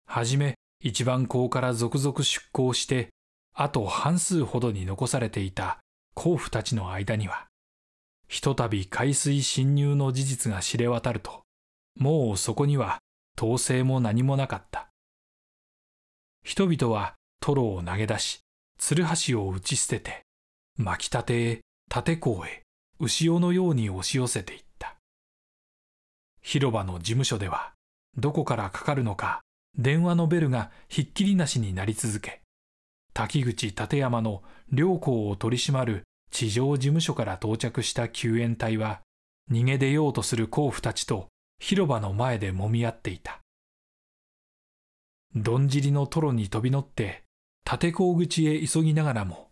はじめ一番港から続々出港してあと半数ほどに残されていた甲府たちの間にはひとたび海水侵入の事実が知れ渡るともうそこには統制も何もなかった人々はトロを投げ出し鶴橋を打ち捨てて巻きたてへ立港へ牛尾のように押し寄せていった広場の事務所ではどこからかかるのか電話のベルがひっきりなしになり続け滝口立山の両校を取り締まる地上事務所から到着した救援隊は、逃げ出ようとする甲府たちと広場の前で揉み合っていた。どんじりのトロに飛び乗って、立港口へ急ぎながらも、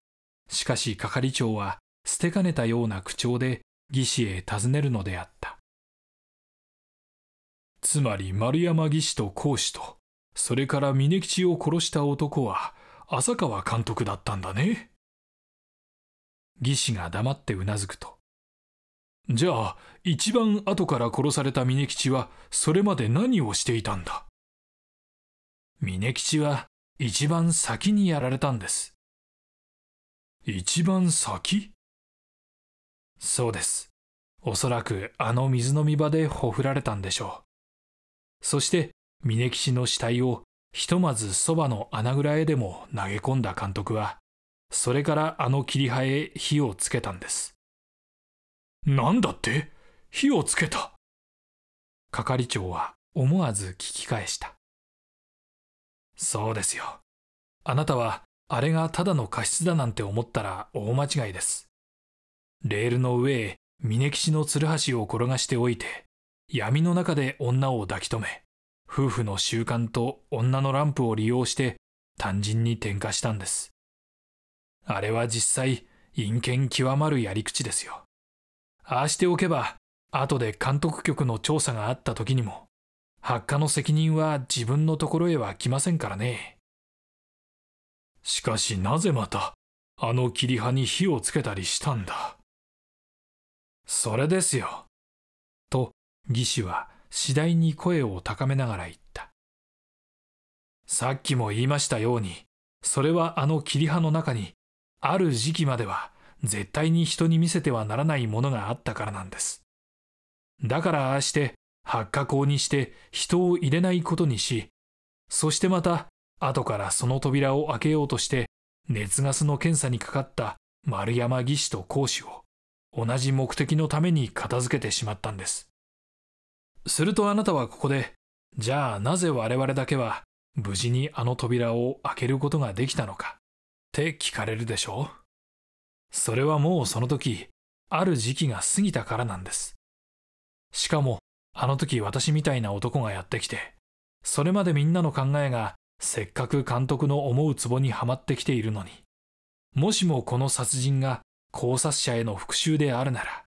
しかし係長は捨てかねたような口調で義士へ尋ねるのであった。つまり丸山義士と講師と、それから峯吉を殺した男は、浅川監督だったんだね。技師が黙ってうなずくと。じゃあ、一番後から殺された峰吉は、それまで何をしていたんだ峰吉は、一番先にやられたんです。一番先そうです。おそらくあの水飲み場でほふられたんでしょう。そして、峰吉の死体をひとまずそばの穴蔵へでも投げ込んだ監督は、それからあの切り葉へ火をつけたんです。なんだって火をつけた係長は思わず聞き返した。そうですよ。あなたはあれがただの過失だなんて思ったら大間違いです。レールの上へ峯岸のつるはしを転がしておいて、闇の中で女を抱き止め、夫婦の習慣と女のランプを利用して単純に転化したんです。あれは実際、陰険極まるやり口ですよ。ああしておけば、後で監督局の調査があった時にも、発火の責任は自分のところへは来ませんからね。しかしなぜまた、あの切り葉に火をつけたりしたんだ。それですよ。と、義士は次第に声を高めながら言った。さっきも言いましたように、それはあの切り葉の中に、ある時期までは絶対に人に見せてはならないものがあったからなんです。だからああして発火口にして人を入れないことにし、そしてまた後からその扉を開けようとして熱ガスの検査にかかった丸山技師と講師を同じ目的のために片付けてしまったんです。するとあなたはここで、じゃあなぜ我々だけは無事にあの扉を開けることができたのかって聞かれるでしょうそれはもうその時、ある時期が過ぎたからなんです。しかも、あの時私みたいな男がやってきて、それまでみんなの考えがせっかく監督の思う壺にはまってきているのに、もしもこの殺人が考察者への復讐であるなら、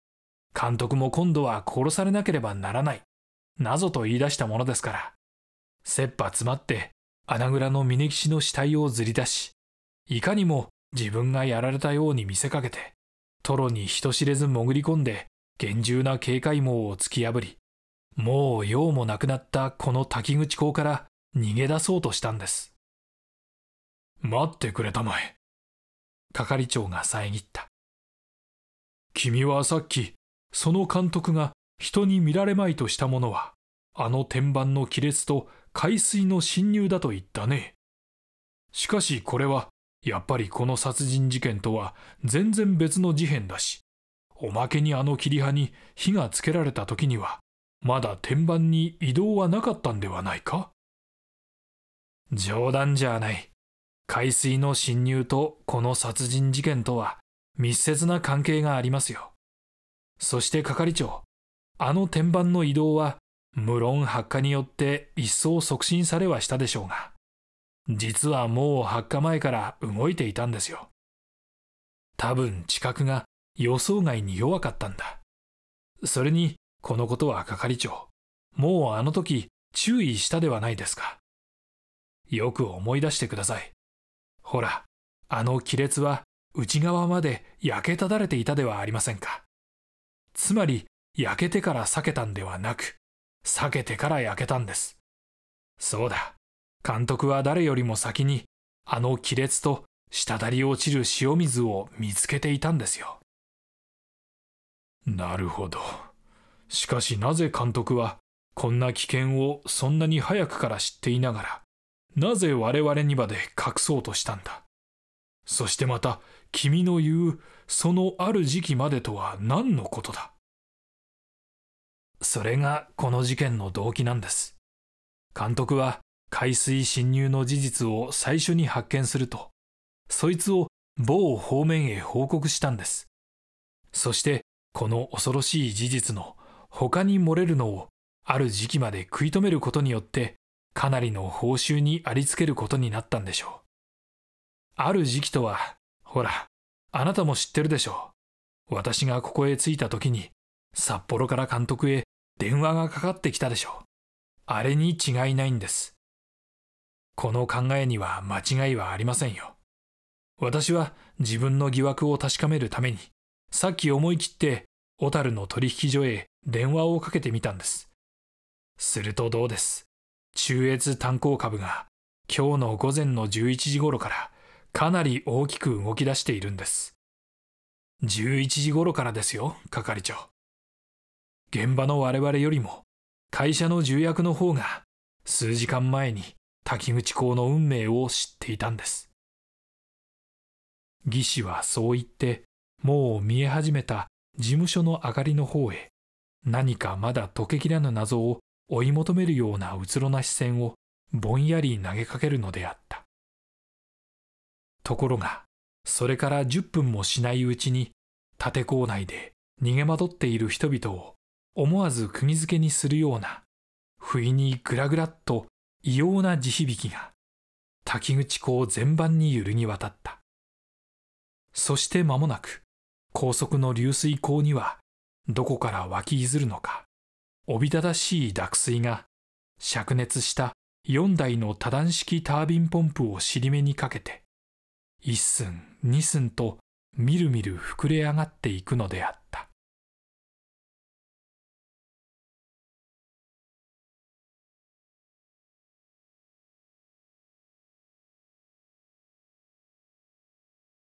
監督も今度は殺されなければならないなぞと言い出したものですから、切羽詰まって穴蔵の峯岸の死体をずり出し、いかにも自分がやられたように見せかけて、トロに人知れず潜り込んで、厳重な警戒網を突き破り、もう用もなくなったこの滝口港から逃げ出そうとしたんです。待ってくれたまえ。係長が遮った。君はさっき、その監督が人に見られまいとしたものは、あの天板の亀裂と海水の侵入だと言ったね。しかしこれは、やっぱりこの殺人事件とは全然別の事変だし、おまけにあの切り葉に火がつけられた時には、まだ天板に移動はなかったんではないか冗談じゃない。海水の侵入とこの殺人事件とは密接な関係がありますよ。そして係長、あの天板の移動は無論発火によって一層促進されはしたでしょうが実はもう発火前から動いていたんですよ多分知覚が予想外に弱かったんだそれにこのことは係長もうあの時注意したではないですかよく思い出してくださいほらあの亀裂は内側まで焼けただれていたではありませんかつまり焼けてから避けたんではなく、避けてから焼けたんです。そうだ。監督は誰よりも先に、あの亀裂と滴り落ちる塩水を見つけていたんですよ。なるほど。しかしなぜ監督は、こんな危険をそんなに早くから知っていながら、なぜ我々にまで隠そうとしたんだ。そしてまた、君の言う、そのある時期までとは何のことだ。それがこの事件の動機なんです監督は海水侵入の事実を最初に発見するとそいつを某方面へ報告したんですそしてこの恐ろしい事実の他に漏れるのをある時期まで食い止めることによってかなりの報酬にありつけることになったんでしょうある時期とはほらあなたも知ってるでしょう私がここへ着いた時に札幌から監督へ電話がかかってきたでしょう。あれに違いないんです。この考えには間違いはありませんよ。私は自分の疑惑を確かめるために、さっき思い切って小樽の取引所へ電話をかけてみたんです。するとどうです。中越炭鉱株が今日の午前の11時頃からかなり大きく動き出しているんです。11時頃からですよ、係長。現場の我々よりも会社の重役の方が数時間前に滝口公の運命を知っていたんです技師はそう言ってもう見え始めた事務所の明かりの方へ何かまだ解けきらぬ謎を追い求めるようなうつろな視線をぼんやり投げかけるのであったところがそれから10分もしないうちに立て構内で逃げ惑っている人々を思わず釘付けにするような不意にぐらぐらっと異様な地響きが滝口港全般に揺るぎ渡ったそして間もなく高速の流水口にはどこから湧き譲るのかおびただしい濁水が灼熱した四台の多段式タービンポンプを尻目にかけて一寸二寸とみるみる膨れ上がっていくのであった